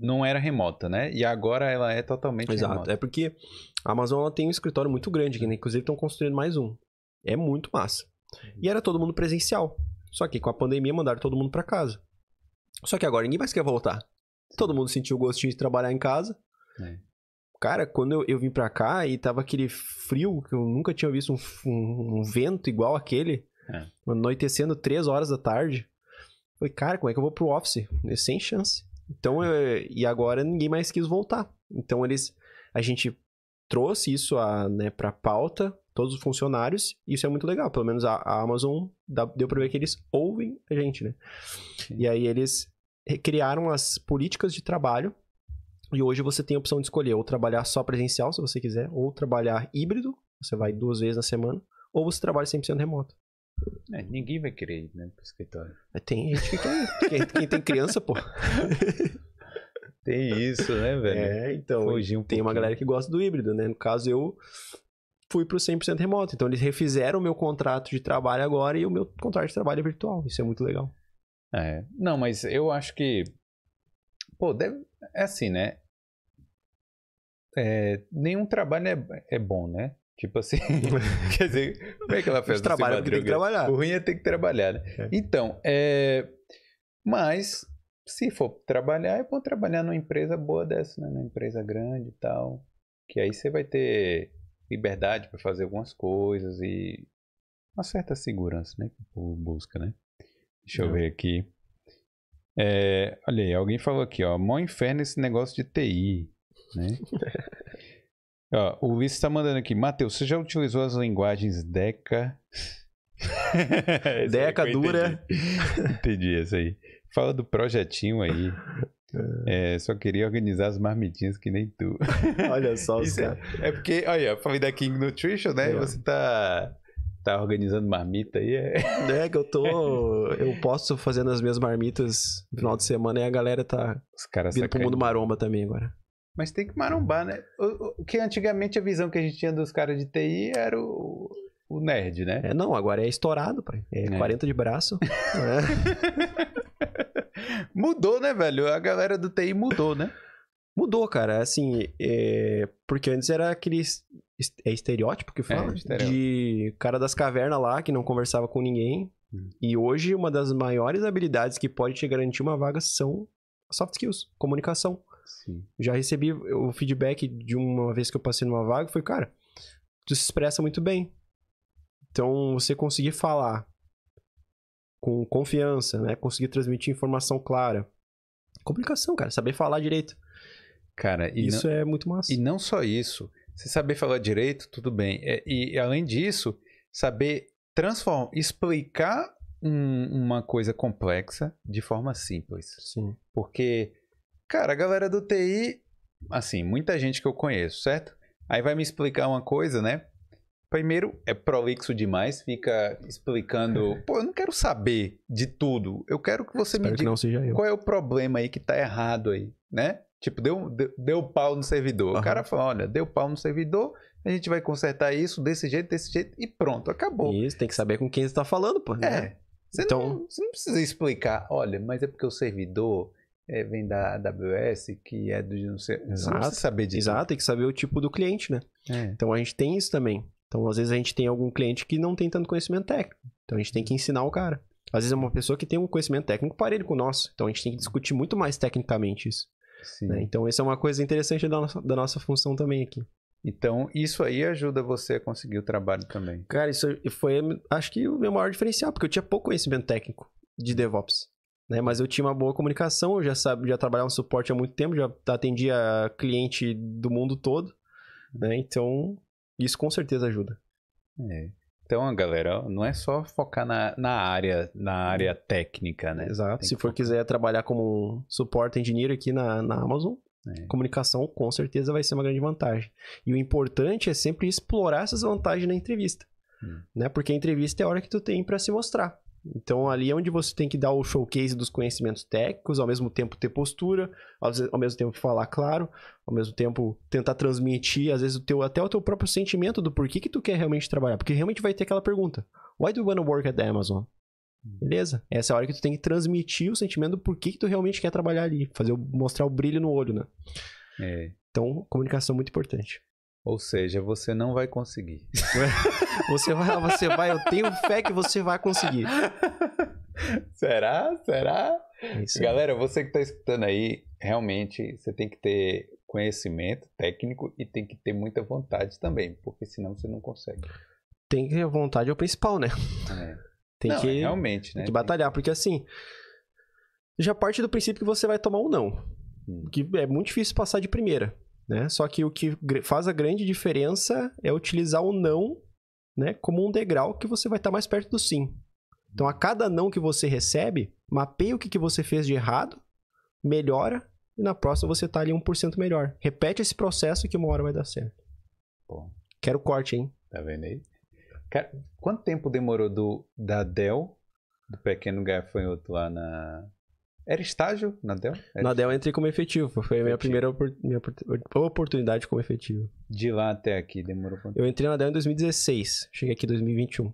Não era remota, né? E agora ela é totalmente Exato. remota. Exato. É porque a Amazon tem um escritório muito grande, que né? inclusive estão construindo mais um. É muito massa. E era todo mundo presencial. Só que com a pandemia mandaram todo mundo para casa. Só que agora ninguém mais quer voltar. Todo mundo sentiu o gostinho de trabalhar em casa. É. Cara, quando eu, eu vim pra cá e tava aquele frio, que eu nunca tinha visto um, um, um vento igual aquele, é. anoitecendo 3 horas da tarde. Falei, cara, como é que eu vou pro office? É sem chance. Então, é. eu, eh, e agora ninguém mais quis voltar. Então, eles, a gente trouxe isso a, né, pra pauta, todos os funcionários, e isso é muito legal. Pelo menos a, a Amazon dá, deu pra ver que eles ouvem a gente, né? Sim. E aí eles criaram as políticas de trabalho e hoje você tem a opção de escolher ou trabalhar só presencial, se você quiser, ou trabalhar híbrido, você vai duas vezes na semana, ou você trabalha 100% remoto. É, ninguém vai querer ir né, pro escritório. É, tem gente que quer quem, quem, tem criança, pô. Tem isso, né, velho? É, então. Um tem uma galera que gosta do híbrido, né? No caso, eu fui pro 100% remoto. Então, eles refizeram o meu contrato de trabalho agora e o meu contrato de trabalho é virtual. Isso é muito legal. É, não, mas eu acho que. Pô, deve, é assim, né? É, nenhum trabalho é, é bom, né? Tipo assim, quer dizer, como é que ela fez? trabalho? tem que trabalhar. O ruim é ter que trabalhar, né? é. Então, é, mas se for trabalhar, é bom trabalhar numa empresa boa dessa, né? Numa empresa grande e tal. Que aí você vai ter liberdade para fazer algumas coisas e uma certa segurança, né? Que o povo busca, né? Deixa eu ver aqui. É, olha aí, alguém falou aqui, ó. Mó inferno esse negócio de TI, né? ó, o Ulisses está mandando aqui. Matheus, você já utilizou as linguagens Deca... Deca entendi. dura. Entendi isso aí. Fala do projetinho aí. É. é, só queria organizar as marmitinhas que nem tu. Olha só os É, é, porque, olha, falei da King Nutrition, né? É. Você tá tá organizando marmita aí. É, é que eu tô. Eu posso fazendo as minhas marmitas no final de semana e a galera tá Os caras vindo pro mundo maromba também agora. Mas tem que marombar, né? O, o, que antigamente a visão que a gente tinha dos caras de TI era o, o nerd, né? É, não, agora é estourado, pai. É, é. 40 de braço. é. Mudou, né, velho? A galera do TI mudou, né? Mudou, cara. Assim, é... porque antes era aqueles é estereótipo que fala? É, de cara das cavernas lá, que não conversava com ninguém. Hum. E hoje, uma das maiores habilidades que pode te garantir uma vaga são soft skills, comunicação. Sim. Já recebi o feedback de uma vez que eu passei numa vaga, foi, cara, tu se expressa muito bem. Então, você conseguir falar com confiança, né? Conseguir transmitir informação clara. Comunicação, cara, saber falar direito. Cara, isso não, é muito massa. E não só isso, se saber falar direito, tudo bem. É, e, e além disso, saber transformar, explicar um, uma coisa complexa de forma simples. Sim. Porque, cara, a galera do TI, assim, muita gente que eu conheço, certo? Aí vai me explicar uma coisa, né? Primeiro, é prolixo demais, fica explicando. Pô, eu não quero saber de tudo. Eu quero que você Espero me diga qual é o problema aí que tá errado aí, né? Tipo, deu, deu, pau no servidor. Uhum. O cara falou: olha, deu pau no servidor, a gente vai consertar isso desse jeito, desse jeito, e pronto, acabou. Isso, tem que saber com quem você está falando, pô. Né? É. Você, então... não, você não precisa explicar, olha, mas é porque o servidor é, vem da AWS, que é do. Não sei, exato, não saber disso. Exato, tem que saber o tipo do cliente, né? É. Então a gente tem isso também. Então, às vezes, a gente tem algum cliente que não tem tanto conhecimento técnico. Então a gente tem que ensinar o cara. Às vezes é uma pessoa que tem um conhecimento técnico parelho com o nosso. Então a gente tem que discutir muito mais tecnicamente isso. Né? Então, isso é uma coisa interessante da nossa, da nossa função também aqui. Então, isso aí ajuda você a conseguir o trabalho também. Cara, isso foi, acho que, o meu maior diferencial, porque eu tinha pouco conhecimento técnico de DevOps. Né? Mas eu tinha uma boa comunicação, eu já, sabe, já trabalhava no suporte há muito tempo, já atendia cliente do mundo todo. Né? Então, isso com certeza ajuda. É. Então, galera, não é só focar na, na área, na área uhum. técnica, né? Exato. Se for focar. quiser trabalhar como suporte engenheiro aqui na, na Amazon, é. comunicação com certeza vai ser uma grande vantagem. E o importante é sempre explorar essas vantagens na entrevista. Hum. Né? Porque a entrevista é a hora que tu tem para se mostrar. Então, ali é onde você tem que dar o showcase dos conhecimentos técnicos, ao mesmo tempo ter postura, ao mesmo tempo falar claro, ao mesmo tempo tentar transmitir, às vezes, o teu, até o teu próprio sentimento do porquê que tu quer realmente trabalhar. Porque realmente vai ter aquela pergunta: Why do you want to work at the Amazon? Hum. Beleza? Essa é a hora que tu tem que transmitir o sentimento do porquê que tu realmente quer trabalhar ali, fazer mostrar o brilho no olho, né? É. Então, comunicação é muito importante. Ou seja, você não vai conseguir. você vai, você vai, eu tenho fé que você vai conseguir. Será? Será? Isso Galera, você que está escutando aí, realmente você tem que ter conhecimento técnico e tem que ter muita vontade também, porque senão você não consegue. Tem que ter vontade é o principal, né? É. Tem não, que é realmente, né? Tem que batalhar, porque assim, já parte do princípio que você vai tomar um não, hum. que é muito difícil passar de primeira. Né? Só que o que faz a grande diferença é utilizar o não né, como um degrau que você vai estar tá mais perto do sim. Então, a cada não que você recebe, mapeia o que, que você fez de errado, melhora, e na próxima você está ali 1% melhor. Repete esse processo que uma hora vai dar certo. Bom. Quero corte, hein? Tá vendo aí? quanto tempo demorou do, da Dell, do pequeno gafanhoto lá na, era estágio na Dell? Era é na Dell eu entrei como efetivo. Foi a minha primeira minha oportunidade como efetivo. De lá até aqui demorou quanto Eu entrei na Dell em 2016. Cheguei aqui em 2021.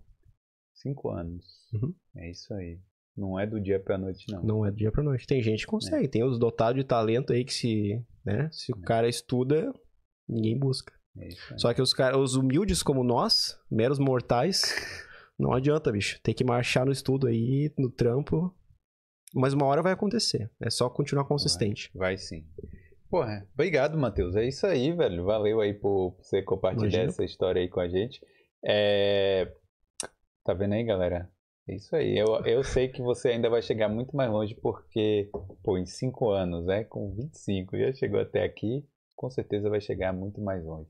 Cinco anos. Uhum. É isso aí. Não é do dia pra noite, não. Não é do dia pra noite. Tem gente que consegue. É. Tem os dotados de talento aí que se... Né? Se é. o cara estuda, ninguém busca. É Só que os, cara, os humildes como nós, meros mortais... Não adianta, bicho. Tem que marchar no estudo aí, no trampo, mas uma hora vai acontecer. É só continuar consistente. Vai, vai sim. Porra, obrigado, Matheus. É isso aí, velho. Valeu aí por você compartilhar Imagina. essa história aí com a gente. É... Tá vendo aí, galera? É isso aí. Eu, eu sei que você ainda vai chegar muito mais longe, porque, pô, em 5 anos, né? Com 25, já chegou até aqui, com certeza vai chegar muito mais longe.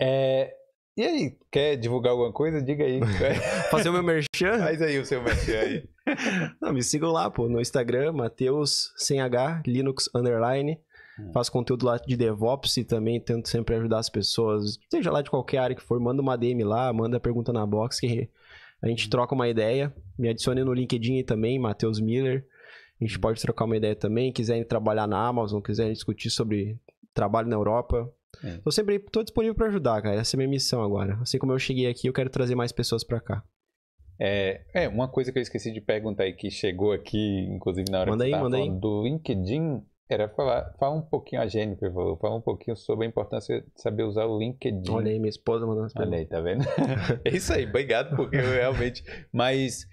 É... E aí, quer divulgar alguma coisa? Diga aí. Fazer o meu merchan? Faz aí o seu merchan aí. Não, me sigam lá, pô, no Instagram, Mateus sem H, Linux underline. Hum. Faço conteúdo lá de DevOps e também tento sempre ajudar as pessoas, seja lá de qualquer área que for, manda uma DM lá, manda pergunta na box que a gente hum. troca uma ideia. Me adicione no LinkedIn também, Matheus Miller. A gente hum. pode trocar uma ideia também. Quiserem trabalhar na Amazon, quiserem discutir sobre trabalho na Europa. É. Eu sempre estou disponível para ajudar, cara. Essa é a minha missão agora. Assim como eu cheguei aqui, eu quero trazer mais pessoas para cá. É, é, uma coisa que eu esqueci de perguntar e que chegou aqui, inclusive na hora manda que aí, manda falando aí. do LinkedIn, era falar, fala um pouquinho, a Jennifer falou, fala um pouquinho sobre a importância de saber usar o LinkedIn. Olha aí, minha esposa mandou umas Olha aí, tá vendo? é isso aí, obrigado, porque eu realmente... Mas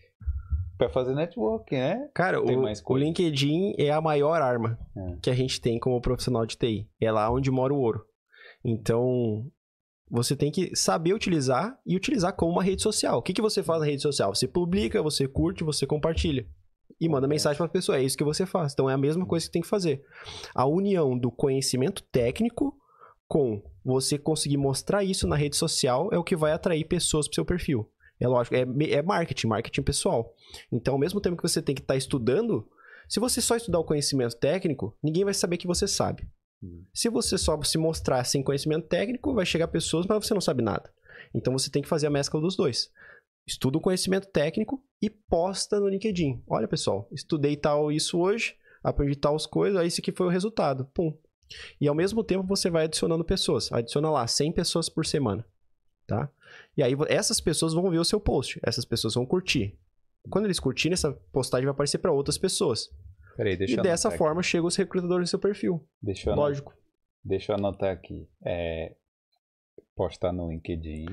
para fazer networking, né? Cara, o, o, LinkedIn é a maior arma é. que a gente tem como profissional de TI. É lá onde mora o ouro. Então, você tem que saber utilizar e utilizar como uma rede social. O que, que você faz na rede social? Você publica, você curte, você compartilha. E manda é. mensagem para a pessoa. É isso que você faz. Então é a mesma coisa que tem que fazer. A união do conhecimento técnico com você conseguir mostrar isso na rede social é o que vai atrair pessoas para seu perfil. É lógico, é, é marketing, marketing pessoal. Então, ao mesmo tempo que você tem que estar tá estudando, se você só estudar o conhecimento técnico, ninguém vai saber que você sabe. Uhum. Se você só se mostrar sem conhecimento técnico, vai chegar pessoas, mas você não sabe nada. Então você tem que fazer a mescla dos dois. Estuda o conhecimento técnico e posta no LinkedIn. Olha, pessoal, estudei tal isso hoje, aprendi tal coisas, aí esse aqui foi o resultado. Pum. E ao mesmo tempo você vai adicionando pessoas. Adiciona lá 100 pessoas por semana, tá? E aí essas pessoas vão ver o seu post, essas pessoas vão curtir. Quando eles curtirem, essa postagem vai aparecer para outras pessoas. Peraí, deixa e dessa forma chega chegam os recrutadores no seu perfil. Deixa eu Lógico. Anotar. Deixa eu anotar aqui. É... Postar no LinkedIn.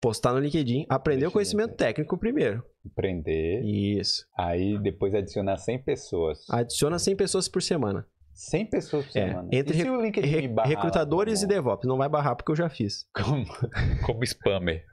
Postar no LinkedIn. Aprender deixa o conhecimento técnico primeiro. Aprender. Isso. Aí depois adicionar 100 pessoas. Adiciona 100 pessoas por semana. 100 pessoas por é, semana. Entre e LinkedIn rec barrar, recrutadores e DevOps. Não vai barrar porque eu já fiz. Como, como spammer.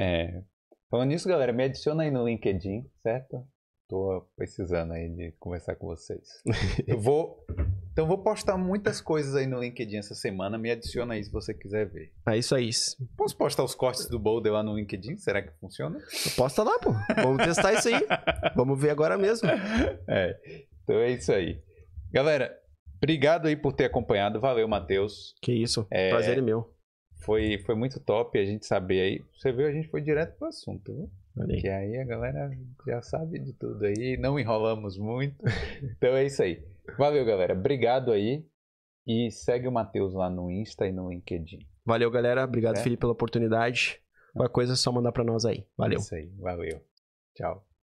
É. Falando nisso, galera, me adiciona aí no LinkedIn, certo? Tô precisando aí de conversar com vocês. Eu vou. Então vou postar muitas coisas aí no LinkedIn essa semana. Me adiciona aí se você quiser ver. É isso aí. Posso postar os cortes do Boulder lá no LinkedIn? Será que funciona? Posta lá, pô. Vamos testar isso aí. Vamos ver agora mesmo. É. Então é isso aí. Galera, obrigado aí por ter acompanhado. Valeu, Matheus. Que isso. É... Prazer é meu. Foi, foi muito top a gente saber aí. Você viu, a gente foi direto pro assunto, viu? Olha aí. Que aí a galera já sabe de tudo aí, não enrolamos muito. Então é isso aí. Valeu, galera. Obrigado aí. E segue o Matheus lá no Insta e no LinkedIn. Valeu, galera. Obrigado, é? Felipe, pela oportunidade. Uma coisa é só mandar para nós aí. Valeu. É isso aí. Valeu. Tchau.